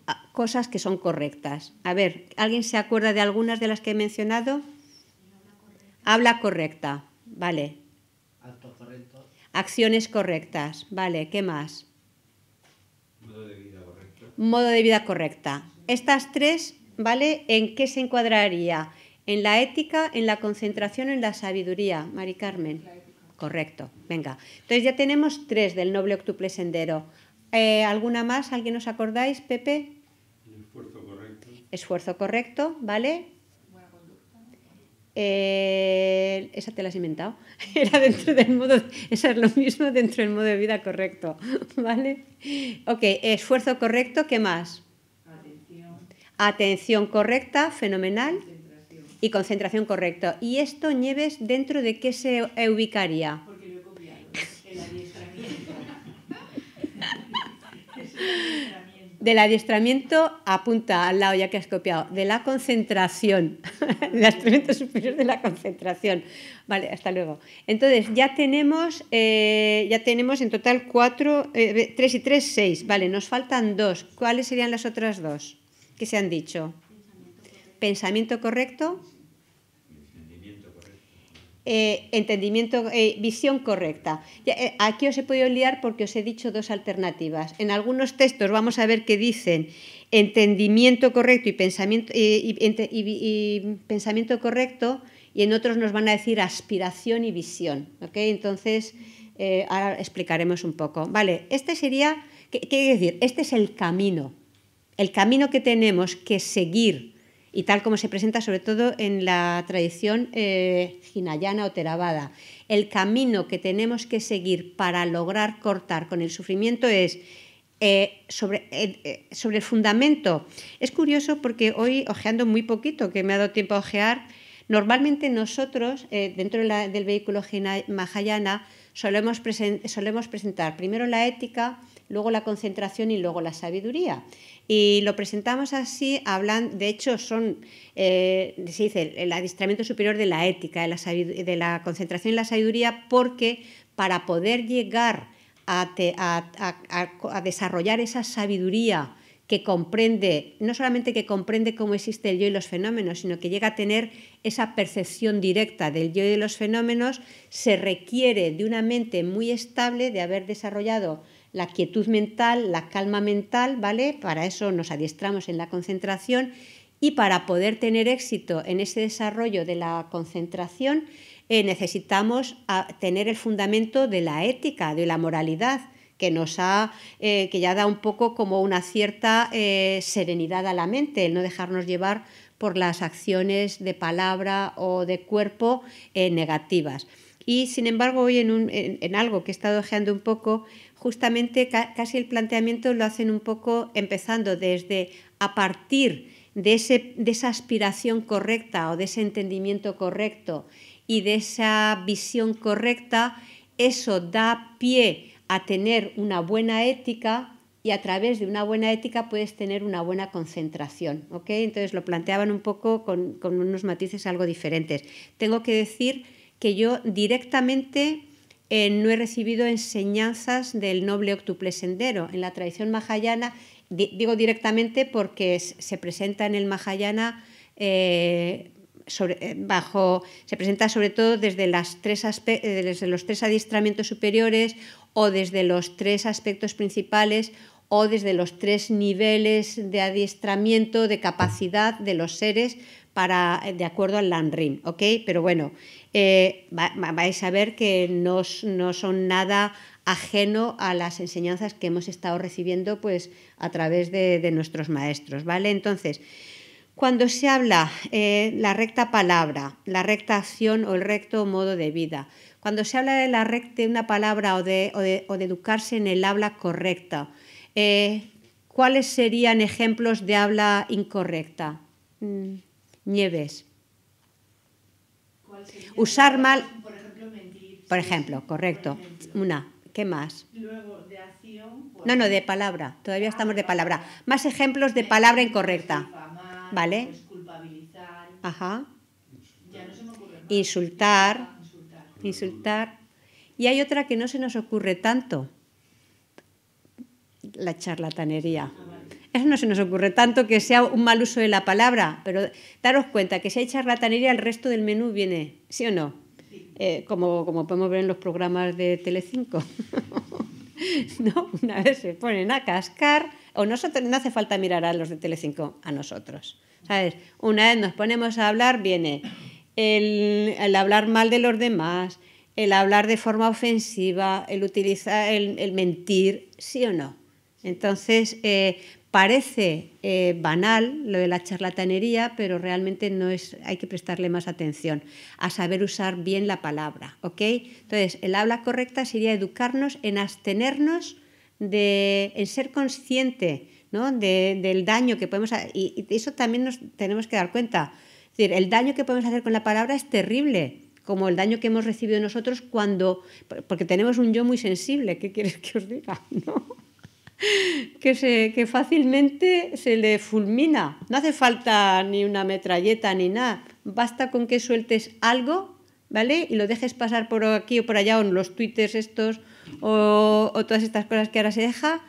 ah, cosas que son correctas. A ver, ¿alguien se acuerda de algunas de las que he mencionado? Habla correcta, vale. Acciones correctas, vale. ¿Qué más? Modo de vida correcta. Modo de vida correcta. Estas tres, ¿vale? ¿En qué se encuadraría? ¿En la ética, en la concentración en la sabiduría, Mari Carmen? Correcto, venga. Entonces ya tenemos tres del noble octuple sendero. Eh, ¿Alguna más? ¿Alguien os acordáis, Pepe? esfuerzo correcto. Esfuerzo correcto, ¿vale? Buena conducta. Eh, esa te la has inventado. Era dentro del modo, esa es lo mismo dentro del modo de vida correcto, ¿vale? Ok, esfuerzo correcto, ¿qué más? Atención. Atención correcta, fenomenal y concentración correcta. ¿Y esto, Nieves, dentro de qué se ubicaría? Porque el adiestramiento. Del adiestramiento apunta al lado ya que has copiado, de la concentración, el adiestramiento superior de la concentración. Vale, hasta luego. Entonces, ya tenemos, eh, ya tenemos en total cuatro, eh, tres y tres, seis. Vale, nos faltan dos. ¿Cuáles serían las otras dos que se han dicho? pensamiento correcto eh, entendimiento, eh, visión correcta. Eh, aquí os he podido liar porque os he dicho dos alternativas. En algunos textos vamos a ver que dicen entendimiento correcto y pensamiento, eh, pensamiento correcto y en otros nos van a decir aspiración y visión. Entonces, ahora explicaremos un poco. Vale, este sería, ¿qué quiere decir? Este es el camino, el camino que tenemos que seguir y tal como se presenta sobre todo en la tradición eh, o theravada. El camino que tenemos que seguir para lograr cortar con el sufrimiento es eh, eh, eh, sobre, el fundamento. Es curioso porque hoy, ojeando muy poquito, que me ha dado tiempo a ojear, normalmente nosotros, dentro del vehículo Mahayana, solemos presentar primero la ética, luego la concentración y luego la sabiduría. Y lo presentamos así, hablan, de hecho, son, eh, se dice, el adiestramiento superior de la ética, de la, concentración y la sabiduría, porque para poder llegar a desarrollar esa sabiduría, que comprende, no solamente que comprende cómo existe el yo y los fenómenos, sino que llega a tener esa percepción directa del yo y de los fenómenos, se requiere de una mente muy estable, de haber desarrollado la quietud mental, la calma mental, ¿vale? Para eso nos adiestramos en la concentración y para poder tener éxito en ese desarrollo de la concentración eh, necesitamos ah, tener el fundamento de la ética, de la moralidad que nos ha, eh, que ya da un poco como una cierta eh, serenidad a la mente, el no dejarnos llevar por las acciones de palabra o de cuerpo negativas. Y sin embargo, hoy en, un, en, algo que he estado ojeando un poco, justamente casi el planteamiento lo hacen un poco empezando desde a partir de, de esa aspiración correcta o de ese entendimiento correcto y de esa visión correcta, eso da pie a tener una buena ética y a través de una buena ética puedes tener una buena concentración. Entonces lo planteaban un poco con, con unos matices algo diferentes. Tengo que decir que yo directamente eh, no he recibido enseñanzas del noble octuple sendero. En la tradición mahayana, digo directamente porque se presenta en el mahayana eh, eh, bajo, se presenta sobre todo desde, las tres los tres adiestramientos superiores o desde los tres aspectos principales o desde los tres niveles de adiestramiento de capacidad de los seres para, de acuerdo al Lanrin, ¿ok? Pero bueno, eh, vais a ver que no, son nada ajeno a las enseñanzas que hemos estado recibiendo pues, a través de, nuestros maestros. ¿vale? Entonces, cuando se habla eh, la recta palabra, la recta acción o el recto modo de vida, cuando se habla de la recta una palabra o de, educarse en el habla correcta, eh, ¿cuáles serían ejemplos de habla incorrecta? Mm, nieves. Usar mal. Por ejemplo, correcto. Una. ¿Qué más? Pues, no, no, de palabra. Todavía estamos de palabra. Más ejemplos de palabra incorrecta. ¿Vale? Ajá. Insultar. Insultar. Y hay otra que no se nos ocurre tanto. La charlatanería. Eso no se nos ocurre tanto que sea un mal uso de la palabra, pero daros cuenta que si hay charlatanería, el resto del menú viene, ¿sí o no? Eh, como, como podemos ver en los programas de Telecinco. ¿No? Una vez se ponen a cascar, o nosotros, no hace falta mirar a los de Telecinco, a nosotros. ¿Sabes? Una vez nos ponemos a hablar, viene el, hablar mal de los demás, el hablar de forma ofensiva, el utilizar, el, mentir, ¿sí o no? Entonces, eh, Parece eh, banal lo de la charlatanería, pero realmente no es, hay que prestarle más atención a saber usar bien la palabra, ¿ok? Entonces, el habla correcta sería educarnos en abstenernos de, en ser consciente ¿no? del daño que podemos hacer. Y, eso también nos tenemos que dar cuenta. Es decir, el daño que podemos hacer con la palabra es terrible, como el daño que hemos recibido nosotros cuando, porque tenemos un yo muy sensible, ¿qué quieres que os diga? ¿No? que, se, que fácilmente se le fulmina. No hace falta ni una metralleta ni nada. Basta con que sueltes algo, ¿vale? Y lo dejes pasar por aquí o por allá, o en los twitters estos, o, o todas estas cosas que ahora se deja,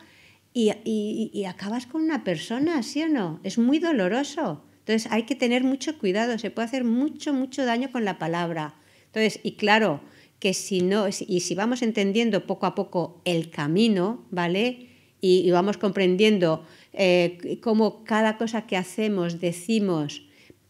y, y acabas con una persona, ¿sí o no? Es muy doloroso. Entonces hay que tener mucho cuidado, se puede hacer mucho, mucho daño con la palabra. Entonces, y claro, que si no, y si vamos entendiendo poco a poco el camino, ¿vale? y, vamos comprendiendo eh, cómo cada cosa que hacemos, decimos,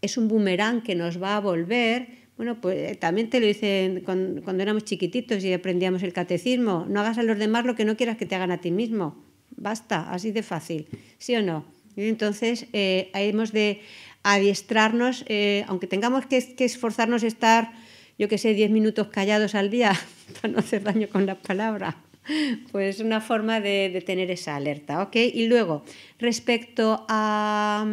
es un boomerang que nos va a volver, bueno, pues eh, también te lo dicen cuando, éramos chiquititos y aprendíamos el catecismo. No hagas a los demás lo que no quieras que te hagan a ti mismo. Basta, así de fácil. ¿Sí o no? entonces, eh, hemos de adiestrarnos, eh, aunque tengamos que, esforzarnos a estar, yo qué sé, 10 minutos callados al día para no hacer daño con la palabra. Pues una forma de, tener esa alerta, ¿ok? Y luego, respecto a,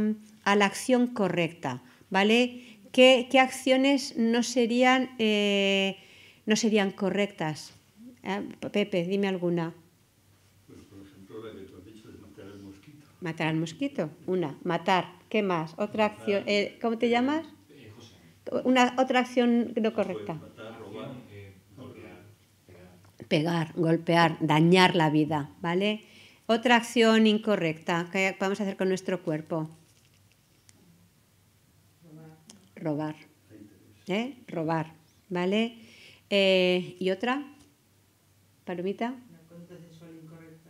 la acción correcta, ¿vale? ¿Qué, acciones no serían, eh, no serían correctas? Ah, Pepe, dime alguna. Pues, por ejemplo, la matar al mosquito. Matar al mosquito, una. Matar, ¿qué más? Otra acción. Eh, ¿Cómo te llamas? Eh, José. Una, otra acción no pues, correcta pegar, golpear, dañar la vida, ¿vale? Otra acción incorrecta que vamos a hacer con nuestro cuerpo. Robar. ¿Eh? Robar, ¿vale? Eh, robar vale y otra? Palomita.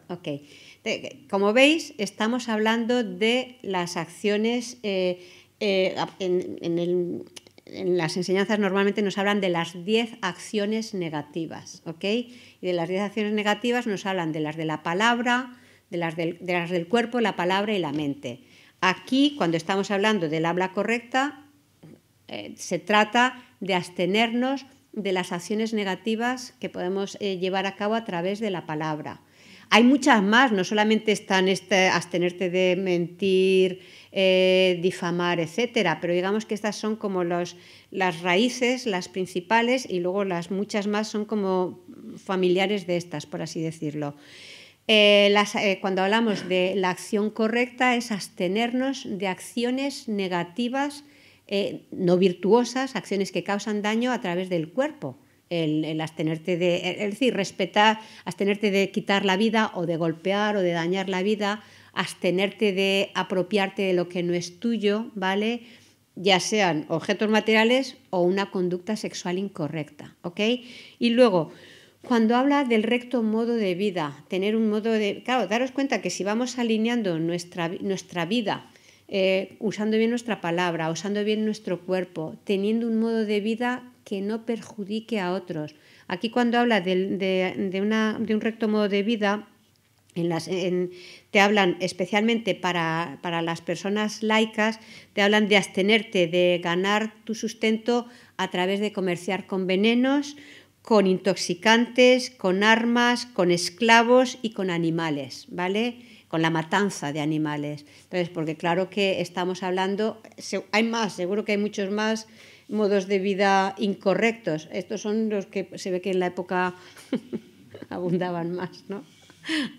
Ok. Como veis, estamos hablando de las acciones eh, eh, en, en, las enseñanzas normalmente nos hablan de las 10 acciones negativas, ¿ok? Y de las 10 acciones negativas nos hablan de las de la palabra, de las del, de las del cuerpo, la palabra y la mente. Aquí, cuando estamos hablando del habla correcta, eh, se trata de abstenernos de las acciones negativas que podemos eh, llevar a cabo a través de la palabra. Hay muchas más, no solamente están este, abstenerte de mentir, eh, difamar, etcétera, pero digamos que estas son como los, las raíces, las principales, y luego las muchas más son como familiares de estas, por así decirlo. Eh, eh, cuando hablamos de la acción correcta es abstenernos de acciones negativas, eh, no virtuosas, acciones que causan daño a través del cuerpo. El, abstenerte de, es decir, respetar, abstenerte de quitar la vida o de golpear o de dañar la vida, abstenerte de apropiarte de lo que no es tuyo, ¿vale? Ya sean objetos materiales o una conducta sexual incorrecta, Y luego, cuando habla del recto modo de vida, tener un modo de... Claro, daros cuenta que si vamos alineando nuestra, nuestra vida, eh, usando bien nuestra palabra, usando bien nuestro cuerpo, teniendo un modo de vida que no perjudique a otros. Aquí cuando habla de, un recto modo de vida, en te hablan especialmente para, para, las personas laicas, te hablan de abstenerte, de ganar tu sustento a través de comerciar con venenos con intoxicantes, con armas, con esclavos y con animales, ¿vale? Con la matanza de animales. Entonces, porque claro que estamos hablando, hay más, seguro que hay muchos más modos de vida incorrectos. Estos son los que se ve que en la época abundaban más, ¿no?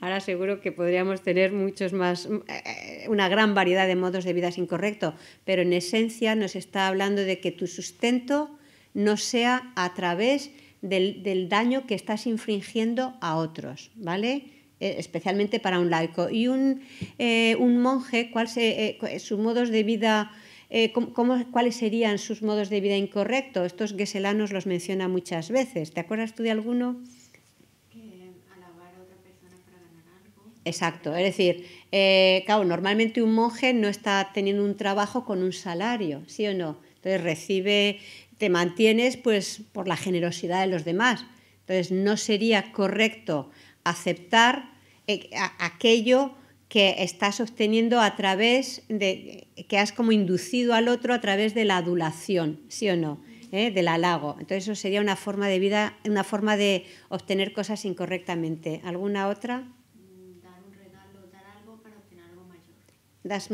Ahora seguro que podríamos tener muchos más, eh, una gran variedad de modos de vida incorrectos, pero en esencia nos está hablando de que tu sustento no sea a través del, daño que estás infringiendo a otros, ¿vale? Eh, especialmente para un laico. Y un, eh, monje, eh, sus modos de vida, ¿cuáles serían sus modos de vida incorrectos? Estos gueselanos los menciona muchas veces. ¿Te acuerdas tú de alguno? Exacto, es decir, claro, normalmente un monje no está teniendo un trabajo con un salario, ¿sí o no? Entonces recibe te mantienes pues por la generosidad de los demás. Entonces no sería correcto aceptar eh, aquello que estás obteniendo a través de que has como inducido al otro a través de la adulación, ¿sí o no? ¿Eh? del halago. Entonces eso sería una forma de vida, una forma de obtener cosas incorrectamente. ¿Alguna otra? Dar un regalo, dar algo para obtener algo mayor. Das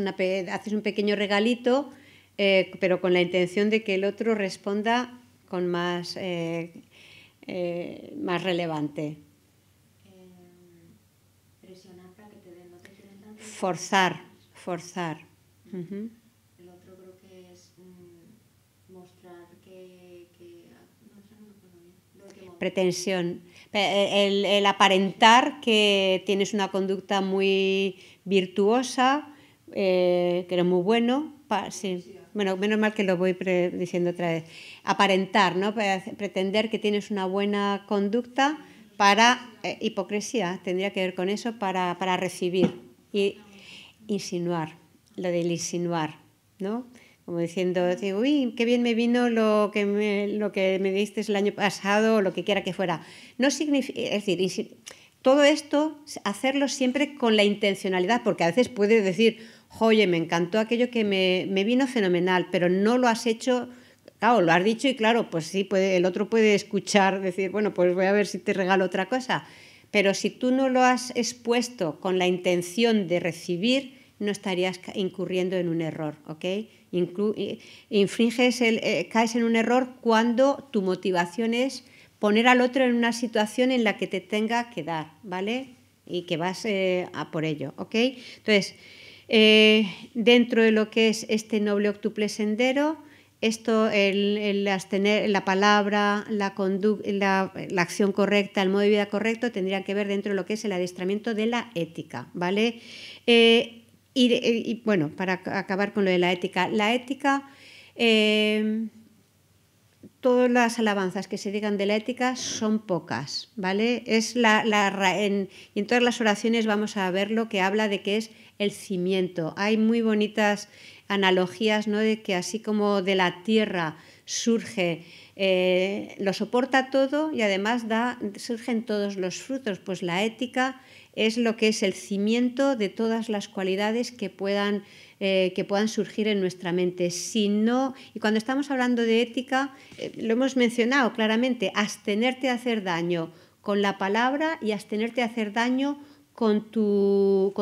haces un pequeño regalito eh, pero con la intención de que el otro responda con más, eh, eh, más relevante. Em, forzar, forzar. El otro creo que es mm, mostrar que... Ah, Pretensión. El, el, aparentar que tienes una conducta muy virtuosa, que eres muy bueno, sí bueno, menos mal que lo voy diciendo otra vez, aparentar, ¿no? pretender que tienes una buena conducta para eh, hipocresía, tendría que ver con eso, para, recibir y insinuar, lo del insinuar, ¿no? Como diciendo, uy, qué bien me vino lo que me, lo que me diste el año pasado o lo que quiera que fuera. No es decir, todo esto, hacerlo siempre con la intencionalidad, porque a veces puedes decir, oye, me encantó aquello que me, vino fenomenal, pero no lo has hecho Claro, lo has dicho y claro, pues sí, puede, el otro puede escuchar, decir, bueno, pues voy a ver si te regalo otra cosa. Pero si tú no lo has expuesto con la intención de recibir, no estarías incurriendo en un error, ¿ok? infringes el, eh, caes en un error cuando tu motivación es poner al otro en una situación en la que te tenga que dar, ¿vale? Y que vas eh, a por ello, ¿ok? Entonces, eh, dentro de lo que es este noble octuple sendero, esto, el, el la palabra, la, acción correcta, el modo de vida correcto, tendría que ver dentro de lo que es el adiestramiento de la ética, ¿vale? Eh, y, bueno, para acabar con lo de la ética, la ética, eh, todas las alabanzas que se digan de la ética son pocas, ¿vale? Es la, en todas las oraciones vamos a ver lo que habla de que es el cimiento. Hay muy bonitas analogías ¿no? de que así como de la tierra surge, eh, lo soporta todo y además da, surgen todos los frutos, pues la ética es lo que es el cimiento de todas las cualidades que puedan, eh, que puedan surgir en nuestra mente. Si no, y cuando estamos hablando de ética, eh, lo hemos mencionado claramente, abstenerte de hacer daño con la palabra y abstenerte de hacer daño con,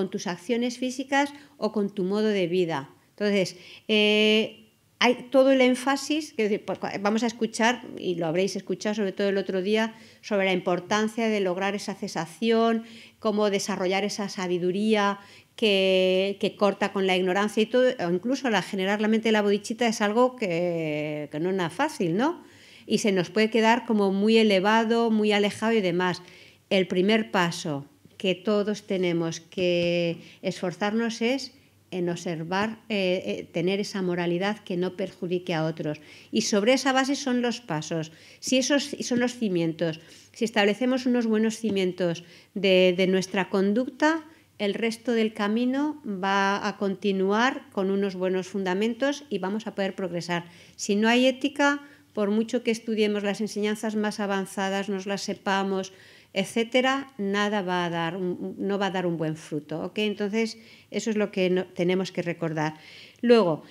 tus acciones físicas o con tu modo de vida. Entonces, eh, hay todo el énfasis, que pues, vamos a escuchar, y lo habréis escuchado sobre todo el otro día, sobre la importancia de lograr esa cesación, cómo desarrollar esa sabiduría que, corta con la ignorancia y todo, incluso la generar la mente de la bodichita es algo que, que no es nada fácil, ¿no? Y se nos puede quedar como muy elevado, muy alejado y demás. El primer paso, que todos tenemos que esforzarnos es en observar, eh, eh, tener esa moralidad que no perjudique a otros. Y sobre esa base son los pasos, si esos son los cimientos. Si establecemos unos buenos cimientos de nuestra conducta, el resto del camino va a continuar con unos buenos fundamentos y vamos a poder progresar. Si no hay ética, por mucho que estudiemos las enseñanzas más avanzadas, nos las sepamos, etcétera, nada va a dar, no va a dar un buen fruto. ¿ok? Entonces, eso es lo que tenemos que recordar. Luego,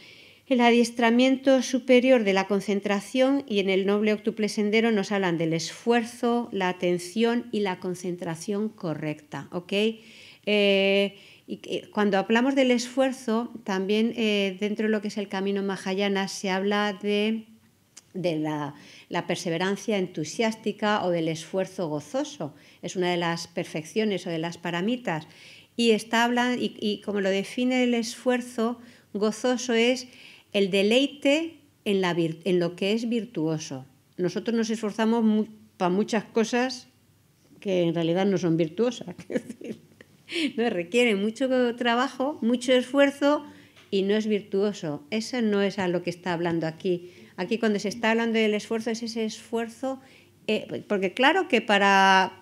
el adiestramiento superior de la concentración y en el noble octuple sendero nos hablan del esfuerzo, la atención y la concentración correcta. ¿ok? Eh, y eh, cuando hablamos del esfuerzo, también eh, dentro de lo que es el camino Mahayana se habla de de la, perseverancia entusiástica o del esfuerzo gozoso. Es una de las perfecciones o de las paramitas. Y, está y, como lo define el esfuerzo gozoso es el deleite en, la, en lo que es virtuoso. Nosotros nos esforzamos para muchas cosas que en realidad no son virtuosas. no requiere mucho trabajo, mucho esfuerzo y no es virtuoso. Eso no es a lo que está hablando aquí Aquí cuando se está hablando del esfuerzo es ese esfuerzo, eh, porque claro que para,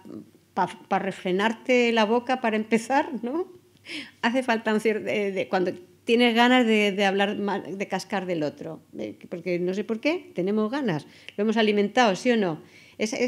para, refrenarte la boca para empezar, ¿no? Hace falta cuando tienes ganas de, hablar, de cascar del otro, porque no sé por qué, tenemos ganas, lo hemos alimentado, ¿sí o no?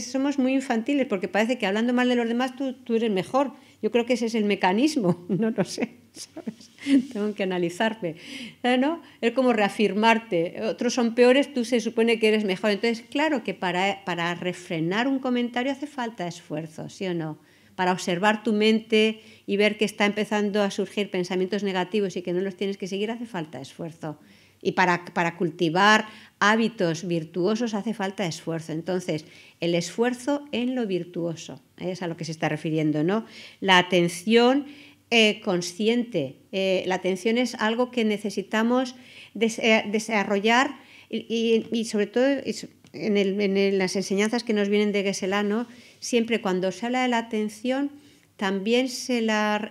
somos muy infantiles porque parece que hablando mal de los demás tú, tú eres mejor yo creo que ese es el mecanismo, no lo sé, ¿sabes? Tengo que analizarme. Eh, ¿No? Es como reafirmarte. Otros son peores, tú se supone que eres mejor. Entonces, claro que para, refrenar un comentario hace falta esfuerzo, ¿sí o no? Para observar tu mente y ver que está empezando a surgir pensamientos negativos y que no los tienes que seguir, hace falta esfuerzo. Y para, para cultivar hábitos virtuosos hace falta esfuerzo. Entonces, el esfuerzo en lo virtuoso eh, es a lo que se está refiriendo, ¿no? La atención eh, consciente. Eh, la atención es algo que necesitamos desarrollar y, sobre todo en, las enseñanzas que nos vienen de Geselano, siempre cuando se habla de la atención, también se la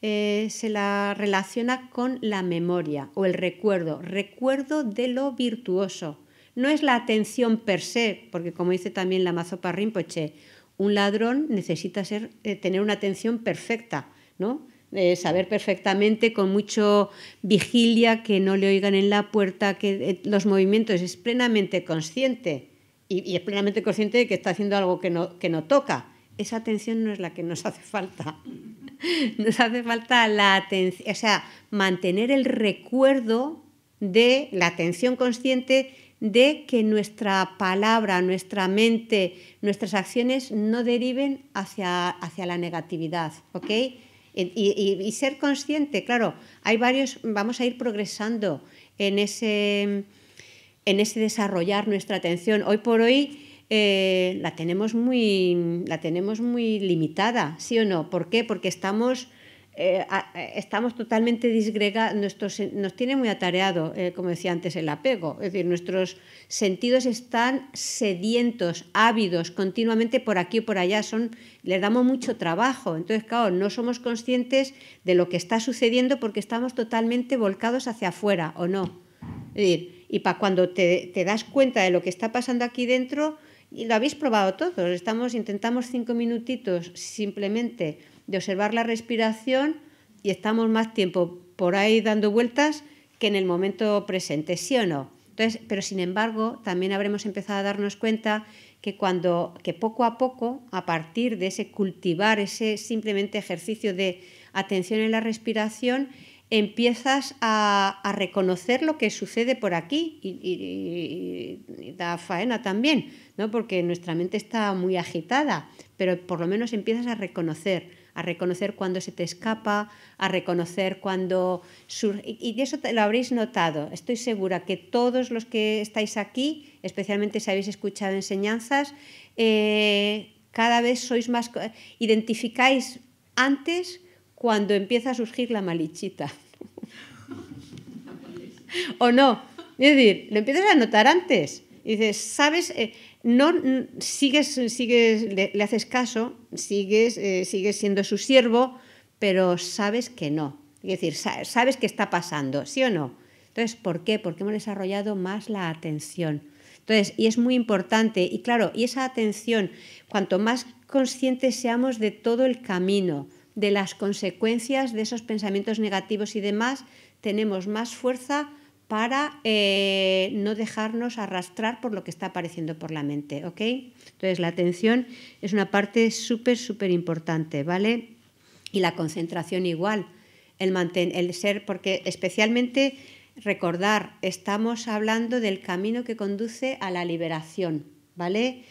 relaciona con la memoria o el recuerdo, recuerdo de lo virtuoso no es la atención per se, porque como dice también la Mazopa Rinpoche, un ladrón necesita ser, eh, tener una atención perfecta, ¿no? Eh, saber perfectamente, con mucho vigilia, que no le oigan en la puerta, que eh, los movimientos es plenamente consciente y, es plenamente consciente de que está haciendo algo que no, que no toca. Esa atención no es la que nos hace falta. Nos hace falta la atención, o sea, mantener el recuerdo de la atención consciente de que nuestra palabra, nuestra mente, nuestras acciones no deriven hacia, hacia la negatividad, ¿ok? Y, ser consciente, claro, hay varios, vamos a ir progresando en ese, en ese desarrollar nuestra atención. Hoy por hoy eh, la, tenemos muy, la tenemos muy limitada, ¿sí o no? ¿Por qué? Porque estamos eh, eh, estamos totalmente disgregados, nos tiene muy atareado, eh, como decía antes, el apego. Es decir, nuestros sentidos están sedientos, ávidos, continuamente por aquí o por allá, son, les damos mucho trabajo. Entonces, claro, no somos conscientes de lo que está sucediendo porque estamos totalmente volcados hacia afuera, ¿o no? decir, y para cuando te, das cuenta de lo que está pasando aquí dentro, y lo habéis probado todos, estamos, intentamos cinco minutitos simplemente de observar la respiración y estamos más tiempo por ahí dando vueltas que en el momento presente, ¿sí o no? pero sin embargo, también habremos empezado a darnos cuenta que cuando poco a poco, a partir de ese cultivar, ese simplemente ejercicio de atención en la respiración, empiezas a, reconocer lo que sucede por aquí y, da faena también, porque nuestra mente está muy agitada, pero por lo menos empiezas a reconocer, a reconocer cuando se te escapa, a reconocer cuando surge. Y eso lo habréis notado. Estoy segura que todos los que estáis aquí, especialmente si habéis escuchado enseñanzas, eh, cada vez sois más. identificáis antes cuando empieza a surgir la malichita. ¿O no? Es decir, lo empiezas a notar antes. Y dices, ¿sabes? Eh, no sigues, sigues le, haces caso, eh, sigues, siendo su siervo, pero sabes que no. Es decir, sabes que está pasando, ¿sí o no? Entonces, ¿por qué? Porque hemos desarrollado más la atención. Entonces, y es muy importante, y claro, y esa atención, cuanto más conscientes seamos de todo el camino, de las consecuencias de esos pensamientos negativos y demás, tenemos más fuerza para eh, no dejarnos arrastrar por lo que está apareciendo por la mente, ¿ok? Entonces la atención es una parte súper, súper importante, ¿vale? Y la concentración igual, el, el ser, porque especialmente recordar, estamos hablando del camino que conduce a la liberación, ¿vale?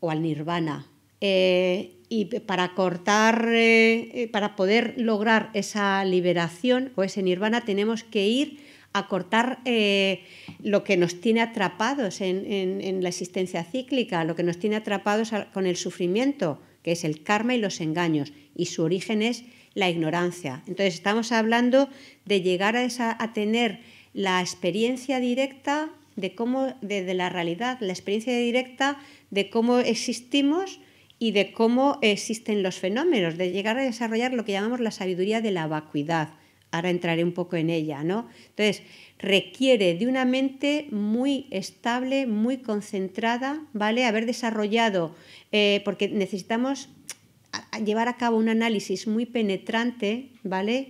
O al nirvana. Eh, y para cortar, eh, para poder lograr esa liberación o ese nirvana, tenemos que ir a cortar eh, lo que nos tiene atrapados en, la existencia cíclica, lo que nos tiene atrapados con el sufrimiento, que es el karma y los engaños, y su origen es la ignorancia. Entonces estamos hablando de llegar a, tener la experiencia directa de cómo, de la realidad, la experiencia directa de cómo existimos y de cómo existen los fenómenos, de llegar a desarrollar lo que llamamos la sabiduría de la vacuidad, ahora entraré un poco en ella, ¿no? Entonces, requiere de una mente muy estable, muy concentrada, ¿vale? Haber desarrollado, eh, porque necesitamos llevar a cabo un análisis muy penetrante, ¿vale?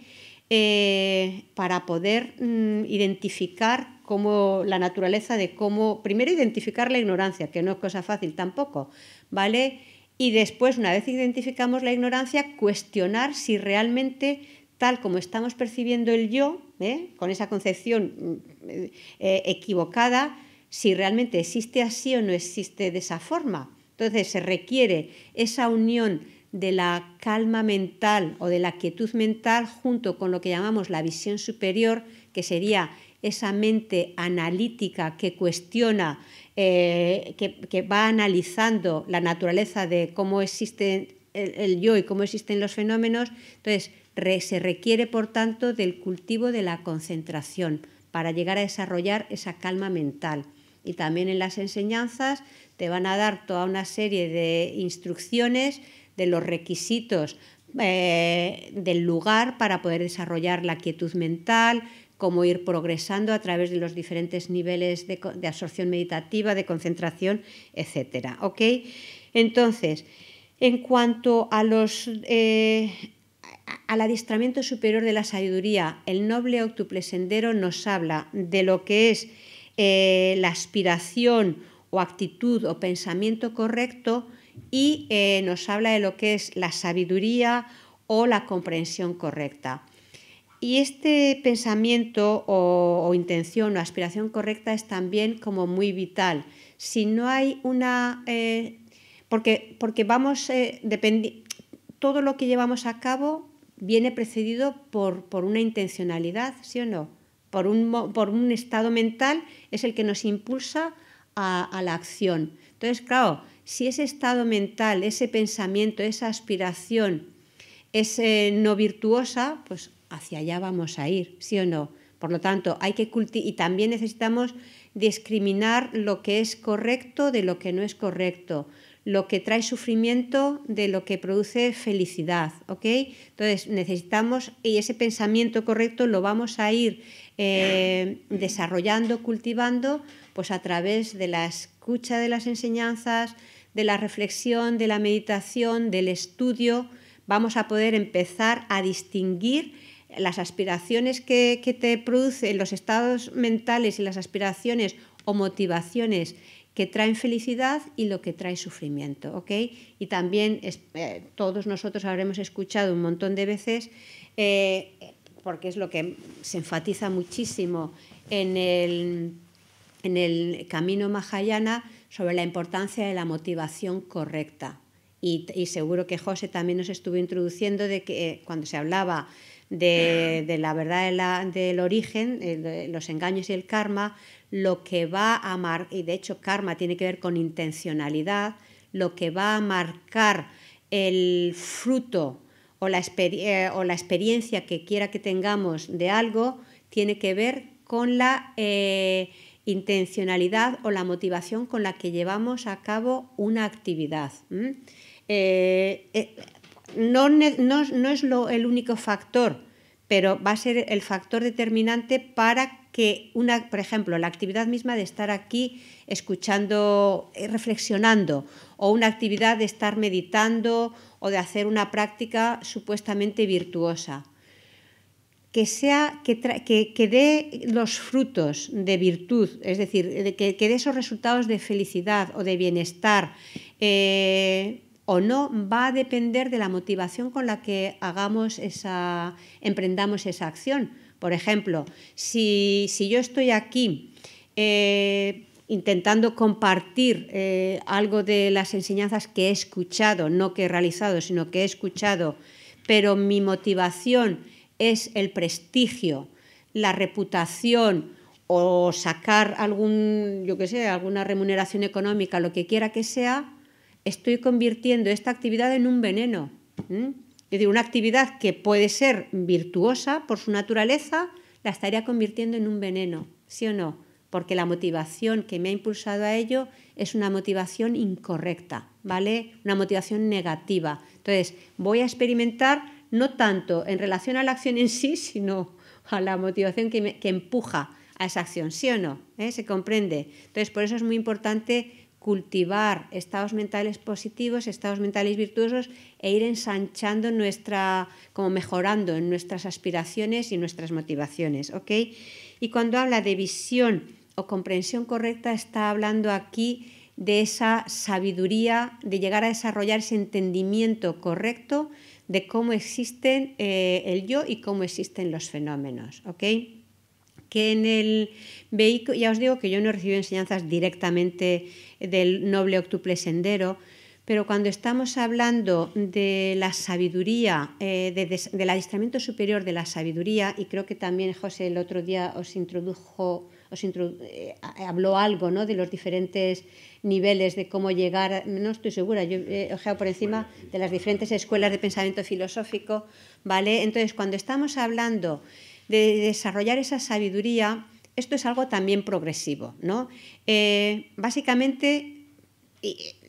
Eh, para poder mm, identificar cómo la naturaleza de cómo, primero identificar la ignorancia, que no es cosa fácil tampoco, ¿vale? Y después, una vez identificamos la ignorancia, cuestionar si realmente tal como estamos percibiendo el yo, ¿eh? con esa concepción mm, eh, eh, equivocada, si realmente existe así o no existe de esa forma. Entonces se requiere esa unión de la calma mental o de la quietud mental junto con lo que llamamos la visión superior, que sería esa mente analítica que cuestiona, que, va analizando la naturaleza de cómo existe el, el yo y cómo existen los fenómenos. Entonces, se requiere, por tanto, del cultivo de la concentración para llegar a desarrollar esa calma mental. Y también en las enseñanzas te van a dar toda una serie de instrucciones de los requisitos eh, del lugar para poder desarrollar la quietud mental, cómo ir progresando a través de los diferentes niveles de, absorción meditativa, de concentración, etc. ¿Okay? Entonces, en cuanto a los... Eh, al adiestramiento superior de la sabiduría, el noble octuple sendero nos habla de lo que es eh, la aspiración o actitud o pensamiento correcto y eh, nos habla de lo que es la sabiduría o la comprensión correcta. Y este pensamiento o, intención o aspiración correcta es también como muy vital. Si no hay una... Eh, porque, porque vamos, todo lo que llevamos a cabo viene precedido por, una intencionalidad, ¿sí o no? Por un, por un, estado mental es el que nos impulsa a, la acción. Entonces, claro, si ese estado mental, ese pensamiento, esa aspiración es eh, no virtuosa, pues hacia allá vamos a ir, ¿sí o no? Por lo tanto, hay que cultivar y también necesitamos discriminar lo que es correcto de lo que no es correcto, lo que trae sufrimiento de lo que produce felicidad, ¿ok? Entonces necesitamos, y ese pensamiento correcto lo vamos a ir eh, desarrollando, cultivando, pues a través de la escucha de las enseñanzas, de la reflexión, de la meditación, del estudio, vamos a poder empezar a distinguir las aspiraciones que, que te producen los estados mentales y las aspiraciones o motivaciones que traen felicidad y lo que trae sufrimiento. Y también eh, todos nosotros habremos escuchado un montón de veces, eh, porque es lo que se enfatiza muchísimo en el, en el camino Mahayana, sobre la importancia de la motivación correcta. Y, seguro que José también nos estuvo introduciendo de que eh, cuando se hablaba de, la verdad del origen, eh, los engaños y el karma, lo que va a marcar, y de hecho karma tiene que ver con intencionalidad, lo que va a marcar el fruto o la, eh, o la experiencia que quiera que tengamos de algo, tiene que ver con la... Eh, intencionalidad o la motivación con la que llevamos a cabo una actividad no, es lo, el único factor, pero va a ser el factor determinante para que, una, por ejemplo, la actividad misma de estar aquí escuchando, eh, reflexionando, o una actividad de estar meditando o de hacer una práctica supuestamente virtuosa, que, sea, que, que, dé los frutos de virtud, es decir, que, dé esos resultados de felicidad o de bienestar, eh, o no va a depender de la motivación con la que hagamos esa, emprendamos esa acción. Por ejemplo, si, yo estoy aquí eh, intentando compartir eh, algo de las enseñanzas que he escuchado, no que he realizado, sino que he escuchado, pero mi motivación es el prestigio, la reputación o sacar algún, yo alguna remuneración económica, lo que quiera que sea, estoy convirtiendo esta actividad en un veneno. Es decir, una actividad que puede ser virtuosa por su naturaleza, la estaría convirtiendo en un veneno, ¿sí o no? Porque la motivación que me ha impulsado a ello es una motivación incorrecta, ¿vale? Una motivación negativa. Entonces, voy a experimentar no tanto en relación a la acción en sí, sino a la motivación que, empuja a esa acción, ¿sí o no? ¿Eh? Se comprende. Entonces, por eso es muy importante cultivar estados mentales positivos, estados mentales virtuosos e ir ensanchando nuestra, como mejorando en nuestras aspiraciones y nuestras motivaciones, Y cuando habla de visión o comprensión correcta, está hablando aquí de esa sabiduría, de llegar a desarrollar ese entendimiento correcto de cómo existen eh, el yo y cómo existen los fenómenos, Que en el vehículo, ya os digo que yo no recibo enseñanzas directamente del noble octuple sendero, pero cuando estamos hablando de la sabiduría, eh, del adiestramiento superior de la sabiduría, y creo que también José el otro día os introdujo, os eh, habló algo ¿no? de los diferentes niveles, de cómo llegar, no estoy segura, yo eh, he ojeado por encima de las diferentes escuelas de pensamiento filosófico, ¿vale? Entonces, cuando estamos hablando de desarrollar esa sabiduría, esto es algo también progresivo, eh, básicamente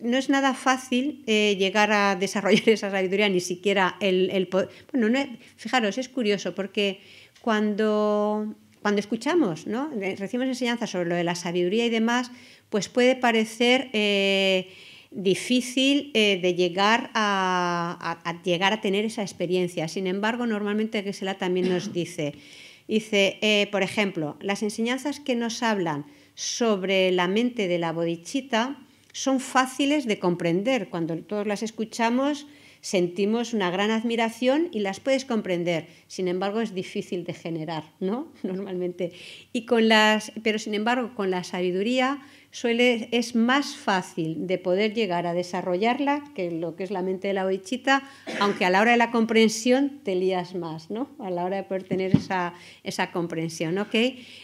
no es nada fácil eh, llegar a desarrollar esa sabiduría, ni siquiera el, poder. Bueno, fijaros, es curioso porque cuando, escuchamos, eh, recibimos enseñanzas sobre lo de la sabiduría y demás, pues puede parecer difícil de llegar a, llegar a tener esa experiencia. Sin embargo, normalmente Gisela también nos dice, Dice, eh, por ejemplo, las enseñanzas que nos hablan sobre la mente de la bodichita son fáciles de comprender. Cuando todos las escuchamos, sentimos una gran admiración y las puedes comprender. Sin embargo, es difícil de generar, ¿no? Normalmente. Y con las, pero sin embargo, con la sabiduría suele, es más fácil de poder llegar a desarrollarla que lo que es la mente de la oichita aunque a la hora de la comprensión te lías más, ¿no? A la hora de poder tener esa, comprensión, ¿ok?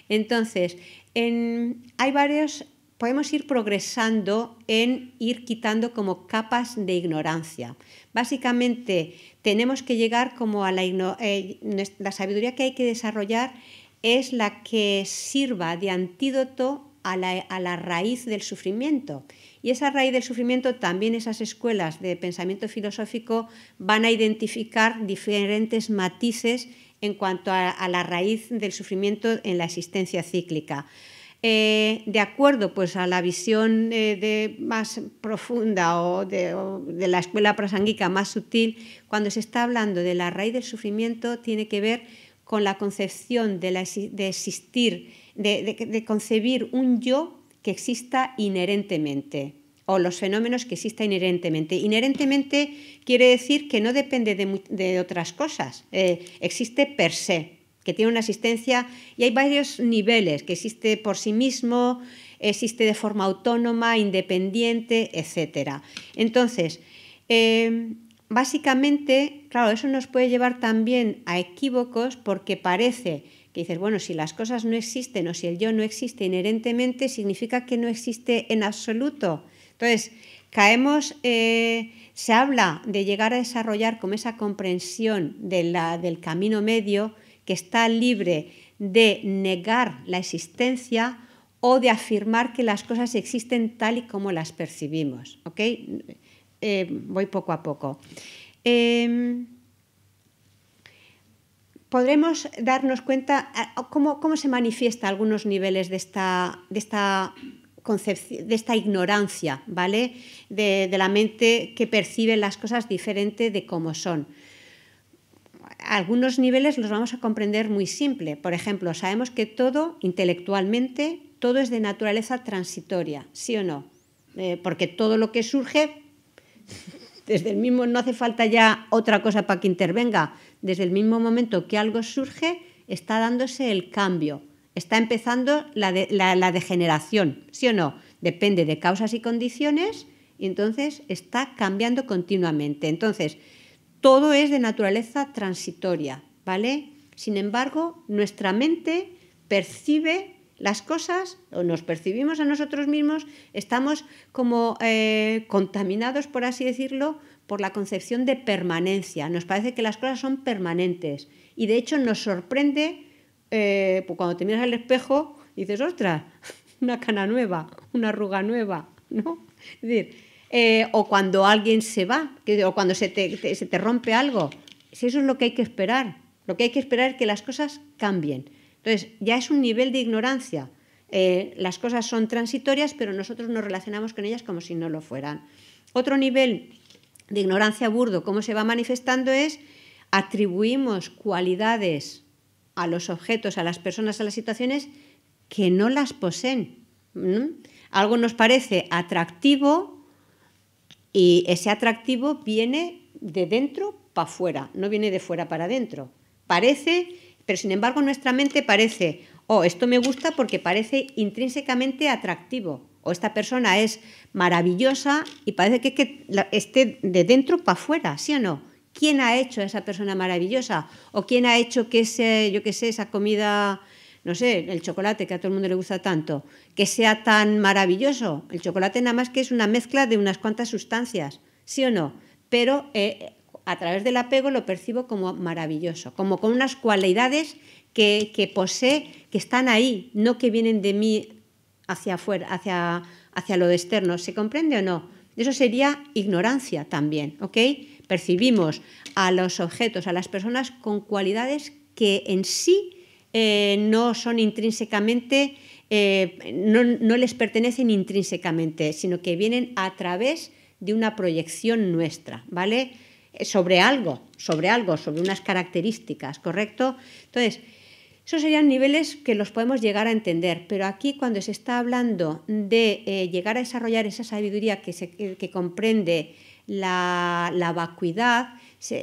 Entonces, hay varios podemos ir progresando en ir quitando como capas de ignorancia. Básicamente tenemos que llegar como a la, eh, la sabiduría que hay que desarrollar es la que sirva de antídoto a la, raíz del sufrimiento. Y esa raíz del sufrimiento también esas escuelas de pensamiento filosófico van a identificar diferentes matices en cuanto a, la raíz del sufrimiento en la existencia cíclica. Eh, de acuerdo pues, a la visión eh, de, más profunda o de, la escuela prasanguica más sutil, cuando se está hablando de la raíz del sufrimiento tiene que ver con la concepción de existir de, concebir un yo que exista inherentemente o los fenómenos que exista inherentemente. Inherentemente quiere decir que no depende de, otras cosas, eh, existe per se, que tiene una existencia y hay varios niveles, que existe por sí mismo, existe de forma autónoma, independiente, etc. Entonces, em, básicamente, claro, eso nos puede llevar también a equívocos porque parece que dices, bueno, si las cosas no existen o si el yo no existe inherentemente, significa que no existe en absoluto. Entonces, caemos, eh, se habla de llegar a desarrollar como esa comprensión de la, del camino medio que está libre de negar la existencia o de afirmar que las cosas existen tal y como las percibimos. Okay, eh, voy poco a poco. Em, podremos darnos cuenta eh, cómo, se manifiesta algunos niveles de esta, de esta ignorancia, De, la mente que percibe las cosas diferente de cómo son. Algunos niveles los vamos a comprender muy simple. Por ejemplo, sabemos que todo, intelectualmente, todo es de naturaleza transitoria, ¿sí o no? Eh, porque todo lo que surge, desde el mismo no hace falta ya otra cosa para que intervenga desde el mismo momento que algo surge, está dándose el cambio, está empezando la, degeneración, ¿sí o no? Depende de causas y condiciones y entonces está cambiando continuamente. Entonces, todo es de naturaleza transitoria, ¿vale? Sin embargo, nuestra mente percibe las cosas, o nos percibimos a nosotros mismos, estamos como eh, contaminados, por así decirlo, por la concepción de permanencia. Nos parece que las cosas son permanentes y de hecho nos sorprende eh, pues, cuando te miras al espejo y dices, ostras, una cana nueva, una arruga nueva, ¿no? Es decir, eh, o cuando alguien se va, o cuando se te, rompe algo. Si eso es lo que hay que esperar, lo que hay que esperar es que las cosas cambien. Entonces, ya es un nivel de ignorancia. Eh, las cosas son transitorias, pero nosotros nos relacionamos con ellas como si no lo fueran. Otro nivel de ignorancia burdo, cómo se va manifestando es atribuimos cualidades a los objetos, a las personas, a las situaciones que no las poseen. Algo nos parece atractivo y ese atractivo viene de dentro para afuera, no viene de fuera para adentro. Parece, pero sin embargo nuestra mente parece o oh, esto me gusta porque parece intrínsecamente atractivo, o esta persona es maravillosa y parece que, esté de dentro para afuera, ¿sí o no? ¿Quién ha hecho a esa persona maravillosa? ¿O quién ha hecho que ese, yo qué sé, esa comida, no sé, el chocolate que a todo el mundo le gusta tanto, que sea tan maravilloso? El chocolate nada más que es una mezcla de unas cuantas sustancias, ¿sí o no? Pero eh, a través del apego lo percibo como maravilloso, como con unas cualidades que, posee, que están ahí, no que vienen de mí hacia afuera, hacia, hacia lo externo. ¿Se comprende o no? Eso sería ignorancia también, ¿ok? Percibimos a los objetos, a las personas con cualidades que en sí eh, no son intrínsecamente, eh, no, les pertenecen intrínsecamente, sino que vienen a través de una proyección nuestra, ¿vale? Eh, sobre algo, sobre algo, sobre unas características, ¿correcto? Entonces, esos serían niveles que los podemos llegar a entender, pero aquí cuando se está hablando de eh, llegar a desarrollar esa sabiduría que, eh, comprende la, vacuidad,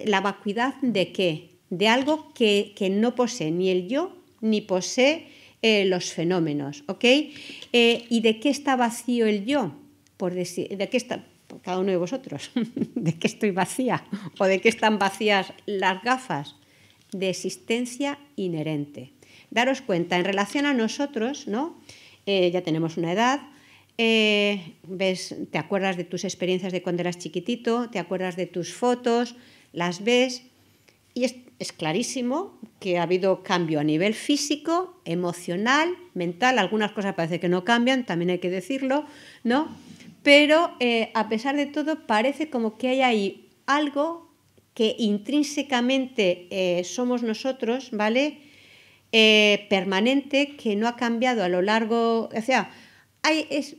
la vacuidad de qué? De algo que, no posee ni el yo ni posee eh, los fenómenos, ¿ok? ¿Y de qué está vacío el yo? Por decir, ¿de qué está, por cada uno de vosotros, ¿de qué estoy vacía? ¿O de qué están vacías las gafas? De existencia inherente daros cuenta, en relación a nosotros, ¿no? Eh, ya tenemos una edad, eh, ves, te acuerdas de tus experiencias de cuando eras chiquitito, te acuerdas de tus fotos, las ves, y es, clarísimo que ha habido cambio a nivel físico, emocional, mental, algunas cosas parece que no cambian, también hay que decirlo, ¿no? Pero eh, a pesar de todo, parece como que hay ahí algo que intrínsecamente somos nosotros, ¿vale? Eh, permanente que no ha cambiado a lo largo, o sea, hay es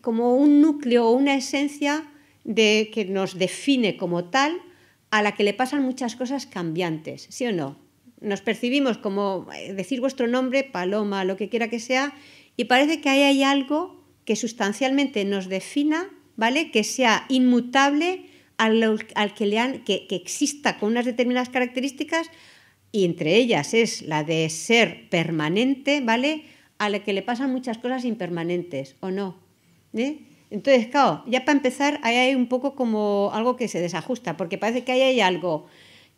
como un núcleo o una esencia de, que nos define como tal, a la que le pasan muchas cosas cambiantes, ¿sí o no? Nos percibimos como eh, decir vuestro nombre, paloma, lo que quiera que sea, y parece que ahí hay algo que sustancialmente nos defina, ¿vale? Que sea inmutable al, que, le que, que exista con unas determinadas características y entre ellas es la de ser permanente, ¿vale? A la que le pasan muchas cosas impermanentes, ¿o no? ¿Eh? Entonces, claro, ya para empezar, ahí hay un poco como algo que se desajusta, porque parece que ahí hay algo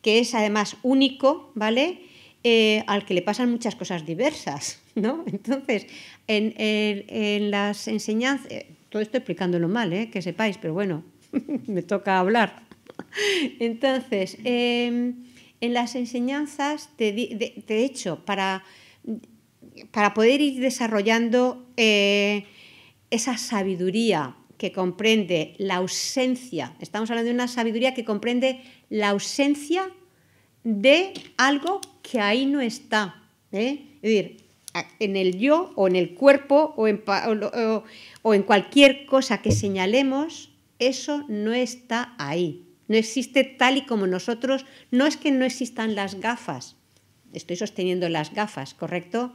que es además único, ¿vale? Eh, al que le pasan muchas cosas diversas, ¿no? Entonces, en, las enseñanzas, eh, todo esto explicándolo mal, ¿eh? que sepáis, pero bueno, me toca hablar. Entonces, em, en las enseñanzas, de, hecho, para, poder ir desarrollando eh, esa sabiduría que comprende la ausencia, estamos hablando de una sabiduría que comprende la ausencia de algo que ahí no está. ¿eh? Es decir, en el yo o en el cuerpo o en cualquier cosa que señalemos, eso no está ahí no existe tal y como nosotros, no es que no existan las gafas, estoy sosteniendo las gafas, ¿correcto?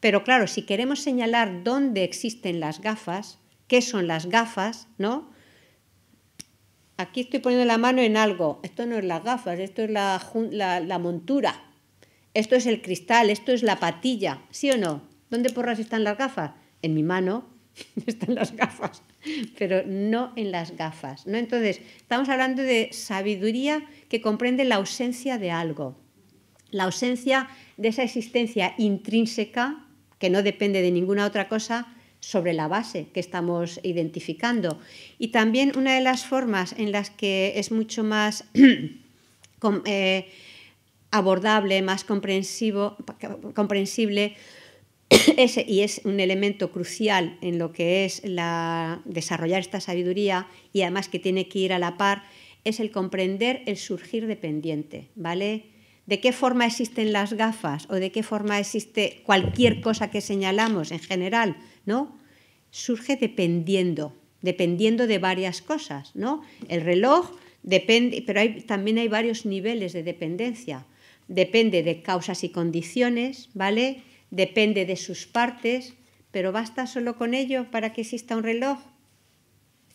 Pero claro, si queremos señalar dónde existen las gafas, qué son las gafas, ¿no? Aquí estoy poniendo la mano en algo, esto no es las gafas, esto es la, montura, esto es el cristal, esto es la patilla, ¿sí o no? ¿Dónde porras están las gafas? En mi mano, está en las gafas, pero no en las gafas. Entonces, estamos hablando de sabiduría que comprende la ausencia de algo, la ausencia de esa existencia intrínseca que no depende de ninguna otra cosa sobre la base que estamos identificando. Y también una de las formas en las que es mucho más eh, abordable, más comprensivo, comprensible y es un elemento crucial en lo que es desarrollar esta sabiduría y además que tiene que ir a la par, es el comprender el surgir dependiente, ¿vale? ¿De qué forma existen las gafas o de qué forma existe cualquier cosa que señalamos en general, ¿no? Surge dependiendo, dependiendo de varias cosas, ¿no? El reloj depende, pero también hay varios niveles de dependencia. Depende de causas y condiciones, ¿vale? Depende de sus partes, pero basta solo con ello para que exista un reloj.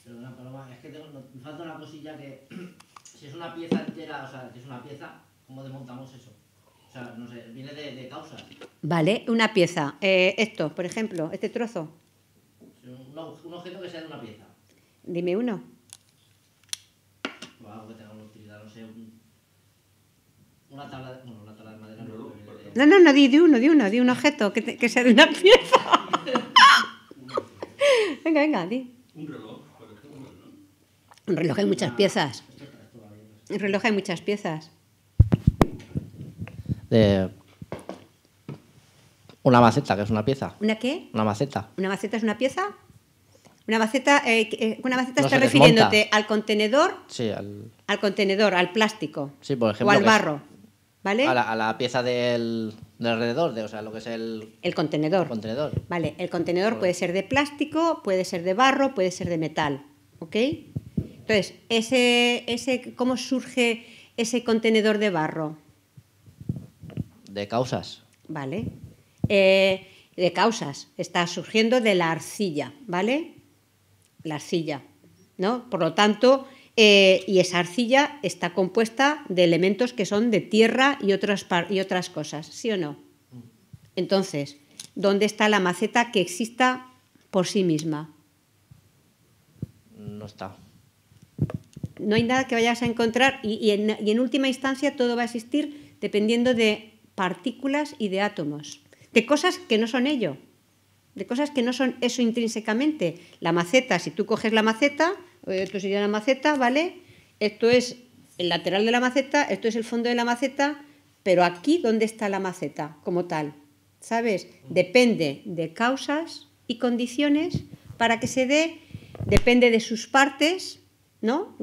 Perdona, Paloma, es que tengo, me falta una cosilla que si es una pieza entera, o sea, si es una pieza, ¿cómo desmontamos eso? O sea, no sé, viene de, de causas. Vale, una pieza. Eh, esto, por ejemplo, este trozo. Un, objeto que sea de una pieza. Dime uno. Wow, algo que tenga una utilidad, no sé, un, una tabla de... No, no, no, di, uno, di uno, di un objeto que, que sea de una pieza. venga, venga, di. Un reloj, por ejemplo. Un reloj hay muchas piezas. Un reloj hay muchas piezas. una maceta, que es una pieza. ¿Una qué? Una maceta. ¿Una maceta es una pieza? Una maceta, eh, eh, una maceta está refiriéndote al contenedor. Sí, al... al... contenedor, al plástico. Sí, por ejemplo. O al barro. A la, pieza del, alrededor, de, o sea, lo que es el... El contenedor. El contenedor. Vale, el contenedor puede ser de plástico, puede ser de barro, puede ser de metal, ¿ok? Entonces, ese, ese, ¿cómo surge ese contenedor de barro? De causas. Vale. Eh, de causas. Está surgiendo de la arcilla, ¿vale? La arcilla, ¿no? Por lo tanto, eh, y esa arcilla está compuesta de elementos que son de tierra y otras, y otras cosas, ¿sí o no? Entonces, ¿dónde está la maceta que exista por sí misma? No está. No hay nada que vayas a encontrar y en última instancia todo va a existir dependiendo de partículas y de átomos, de cosas que no son ello, de cosas que no son eso intrínsecamente. La maceta, si tú coges la maceta, esto sería la maceta, ¿vale? Esto es el lateral de la maceta, esto es el fondo de la maceta, pero aquí dónde está la maceta como tal, ¿sabes? Depende de causas y condiciones para que se dé, depende de sus partes, ¿no?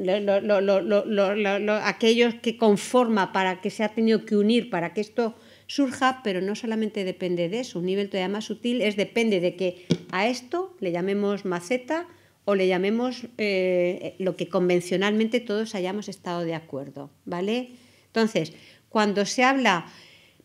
aquellos que conforma para que se ha tenido que unir para que esto surja, pero no solamente depende de eso, un nivel todavía más sutil es depende de que a esto le llamemos maceta, o le llamemos eh, lo que convencionalmente todos hayamos estado de acuerdo, ¿vale? Entonces, cuando se habla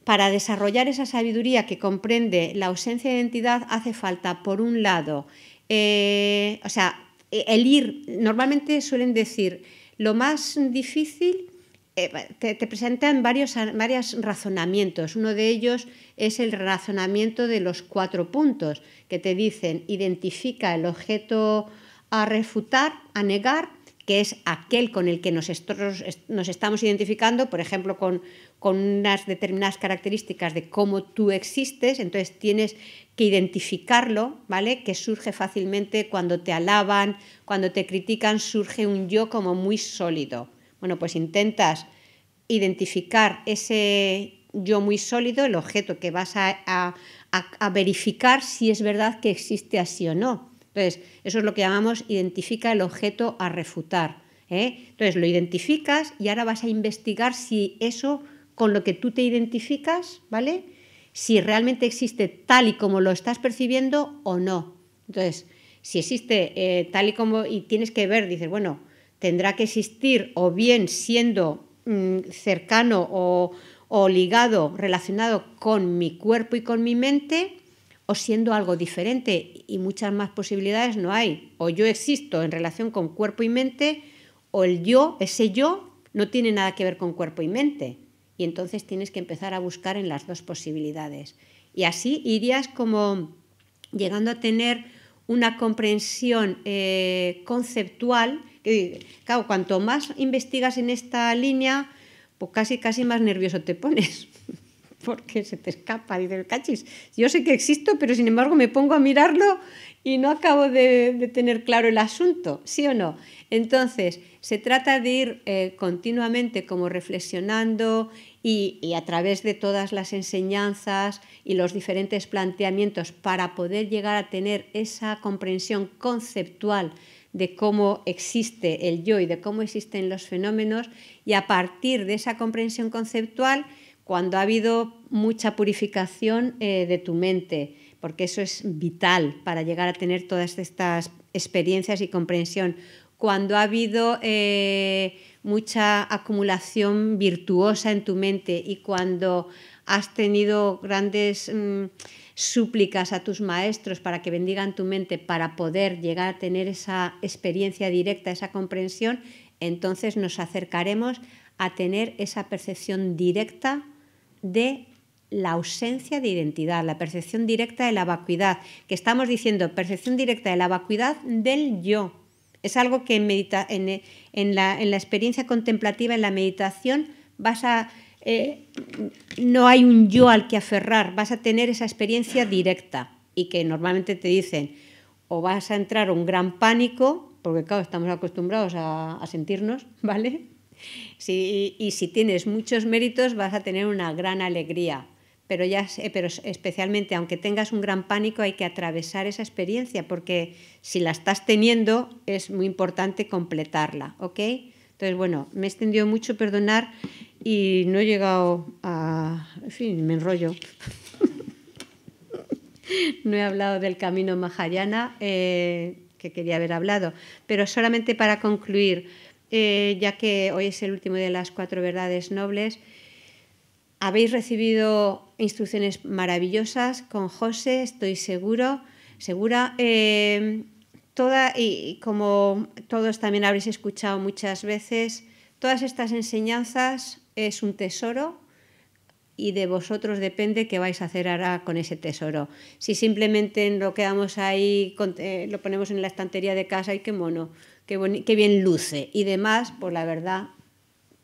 para desarrollar esa sabiduría que comprende la ausencia de identidad, hace falta, por un lado, eh, o sea, el ir, normalmente suelen decir, lo más difícil eh, te, te, presentan varios, razonamientos. Uno de ellos es el razonamiento de los cuatro puntos que te dicen identifica el objeto a refutar, a negar, que es aquel con el que nos, nos estamos identificando, por ejemplo, con, unas determinadas características de cómo tú existes, entonces tienes que identificarlo, ¿vale? Que surge fácilmente cuando te alaban, cuando te critican, surge un yo como muy sólido. Bueno, pues intentas identificar ese yo muy sólido, el objeto que vas a verificar si es verdad que existe así o no. Entonces, eso es lo que llamamos identifica el objeto a refutar. ¿eh? Entonces, lo identificas y ahora vas a investigar si eso con lo que tú te identificas, ¿vale? Si realmente existe tal y como lo estás percibiendo o no. Entonces, si existe eh, tal y como, y tienes que ver, dices, bueno, tendrá que existir o bien siendo mm, cercano o ligado, relacionado con mi cuerpo y con mi mente, o siendo algo diferente y muchas más posibilidades no hay. O yo existo en relación con cuerpo y mente o el yo, ese yo, no tiene nada que ver con cuerpo y mente. Y entonces tienes que empezar a buscar en las dos posibilidades. Y así irías como llegando a tener una comprensión eh, conceptual. Que, claro, cuanto más investigas en esta línea, pues casi, casi más nervioso te pones, porque se te escapa, dice el cachis. Yo sé que existo, pero sin embargo me pongo a mirarlo y no acabo de, tener claro el asunto, ¿sí o no? Entonces, se trata de ir eh, continuamente como reflexionando y, a través de todas las enseñanzas y los diferentes planteamientos para poder llegar a tener esa comprensión conceptual de cómo existe el yo y de cómo existen los fenómenos y a partir de esa comprensión conceptual cuando ha habido mucha purificación eh, de tu mente, porque eso es vital para llegar a tener todas estas experiencias y comprensión, cuando ha habido eh, mucha acumulación virtuosa en tu mente y cuando has tenido grandes mm, súplicas a tus maestros para que bendigan tu mente para poder llegar a tener esa experiencia directa, esa comprensión, entonces nos acercaremos a tener esa percepción directa de la ausencia de identidad, la percepción directa de la vacuidad, que estamos diciendo percepción directa de la vacuidad del yo. Es algo que en, medita en, la, experiencia contemplativa, en la meditación, vas a, eh, no hay un yo al que aferrar, vas a tener esa experiencia directa y que normalmente te dicen o vas a entrar un gran pánico, porque claro, estamos acostumbrados a sentirnos, ¿vale? y, si tienes muchos méritos vas a tener una gran alegría. Pero, ya, eh, pero especialmente, aunque tengas un gran pánico, hay que atravesar esa experiencia, porque si la estás teniendo es muy importante completarla. ¿ok? Entonces, bueno, me extendió mucho perdonar y no he llegado a... En fin, me enrollo. no he hablado del camino Mahayana eh, que quería haber hablado, pero solamente para concluir. Eh, ya que hoy es el último de las cuatro verdades nobles. Habéis recibido instrucciones maravillosas con José, estoy seguro, segura. Eh, toda, y como todos también habréis escuchado muchas veces, todas estas enseñanzas es un tesoro y de vosotros depende qué vais a hacer ahora con ese tesoro. Si simplemente lo quedamos ahí, eh, lo ponemos en la estantería de casa y qué mono, qué, bien luce. Y demás, por pues la verdad,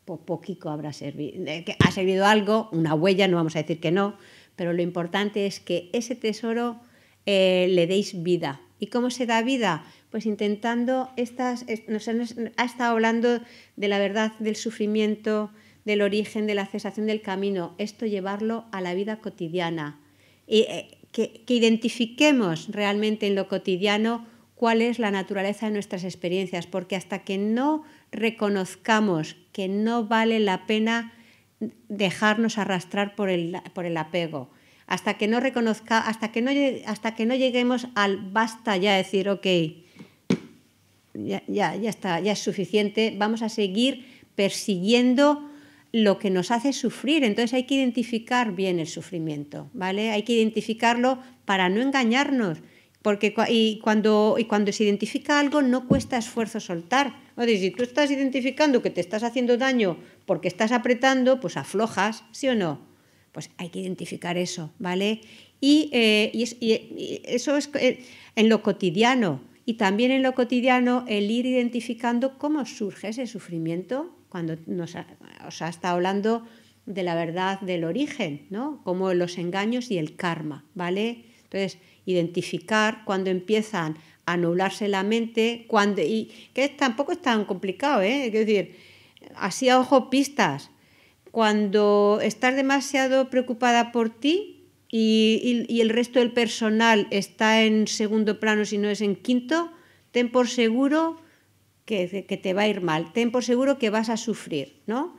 ...poquico pues poquito habrá servido. Ha servido algo, una huella, no vamos a decir que no, pero lo importante es que ese tesoro eh, le deis vida. ¿Y cómo se da vida? Pues intentando estas, nos ha estado hablando de la verdad del sufrimiento, del origen, de la cesación del camino, esto llevarlo a la vida cotidiana. Y eh, que identifiquemos realmente en lo cotidiano cuál es la naturaleza de nuestras experiencias, porque hasta que no reconozcamos que no vale la pena dejarnos arrastrar por el, apego, hasta que no reconozca, hasta que hasta que no lleguemos al basta ya decir, ok, ya, ya está, ya es suficiente, vamos a seguir persiguiendo lo que nos hace sufrir. Entonces hay que identificar bien el sufrimiento, ¿vale? Hay que identificarlo para no engañarnos porque y cuando, y cuando se identifica algo no cuesta esfuerzo soltar. Si tú estás identificando que te estás haciendo daño porque estás apretando, pues aflojas, ¿sí o no? Pues hay que identificar eso, ¿vale? Y, eh, eso es eh, en lo cotidiano. Y también en lo cotidiano el ir identificando cómo surge ese sufrimiento cuando nos está hablando de la verdad del origen, ¿no? Como los engaños y el karma, ¿vale? Entonces, identificar cuando empiezan a nublarse la mente, cuando, y que tampoco es tan complicado, ¿eh? decir, así a ojo pistas, cuando estás demasiado preocupada por ti y, y, y, el resto del personal está en segundo plano, si no es en quinto, ten por seguro que, que te va a ir mal, ten por seguro que vas a sufrir, ¿no?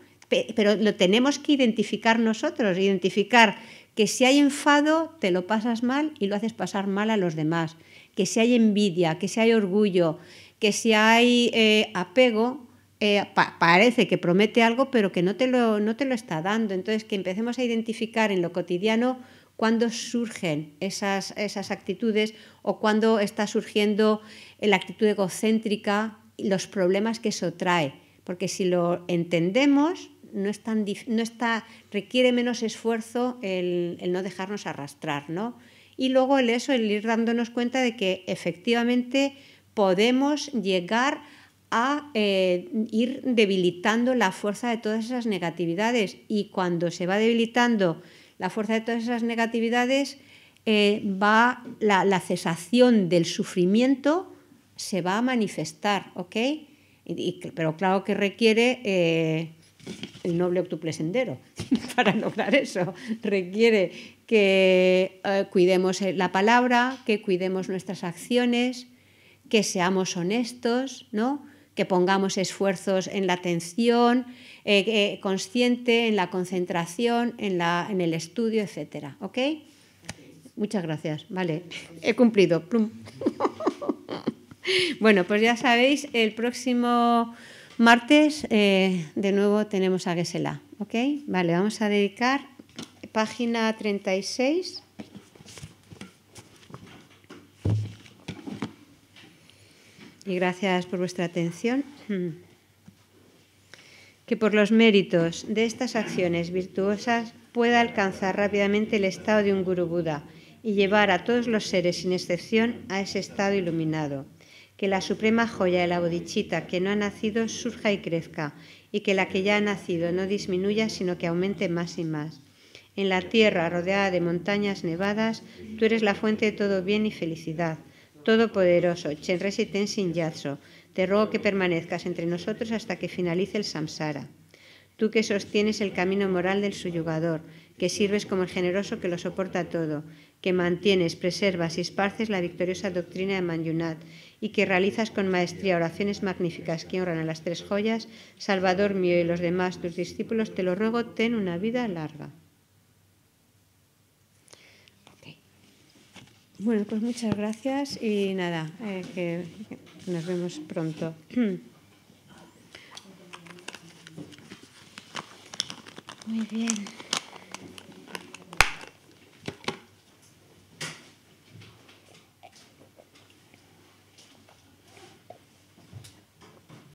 Pero lo tenemos que identificar nosotros, identificar que si hay enfado te lo pasas mal y lo haces pasar mal a los demás, que si hay envidia, que si hay orgullo, que si hay eh, apego, eh, parece que promete algo pero que no te, lo, no te lo está dando. Entonces, que empecemos a identificar en lo cotidiano cuándo surgen esas, esas actitudes o cuándo está surgiendo la actitud egocéntrica, y los problemas que eso trae. Porque si lo entendemos, no, está, requiere menos esfuerzo el, no dejarnos arrastrar, ¿no? Y luego el eso, el ir dándonos cuenta de que efectivamente podemos llegar a eh, ir debilitando la fuerza de todas esas negatividades. Y cuando se va debilitando la fuerza de todas esas negatividades, eh, va la, cesación del sufrimiento se va a manifestar, ¿ok? pero claro que requiere eh, el noble octuple sendero. Para lograr eso requiere que eh, cuidemos eh, la palabra, que cuidemos nuestras acciones, que seamos honestos, ¿no? que pongamos esfuerzos en la atención eh, consciente, en la concentración, en, la, en el estudio, etc. Muchas gracias. Vale, he cumplido. bueno, pues ya sabéis, el próximo Martes, eh, de nuevo, tenemos a Gesela. Vale, vamos a dedicar página 36. Y gracias por vuestra atención. Hmm. Que por los méritos de estas acciones virtuosas pueda alcanzar rápidamente el estado de un Guru Buda y llevar a todos los seres, sin excepción, a ese estado iluminado que la suprema joya de la bodichita que no ha nacido surja y crezca, y que la que ya ha nacido no disminuya, sino que aumente más y más. En la tierra rodeada de montañas nevadas, tú eres la fuente de todo bien y felicidad. Todopoderoso, Chenresi sin yazo, te ruego que permanezcas entre nosotros hasta que finalice el samsara. Tú que sostienes el camino moral del suyugador, que sirves como el generoso que lo soporta todo, que mantienes, preservas y esparces la victoriosa doctrina de Manyunat y que realizas con maestría oraciones magníficas que honran a las tres joyas, Salvador mío y los demás tus discípulos, te lo ruego, ten una vida larga. Bueno, pues muchas gracias y nada, eh, nos vemos pronto. Muy bien.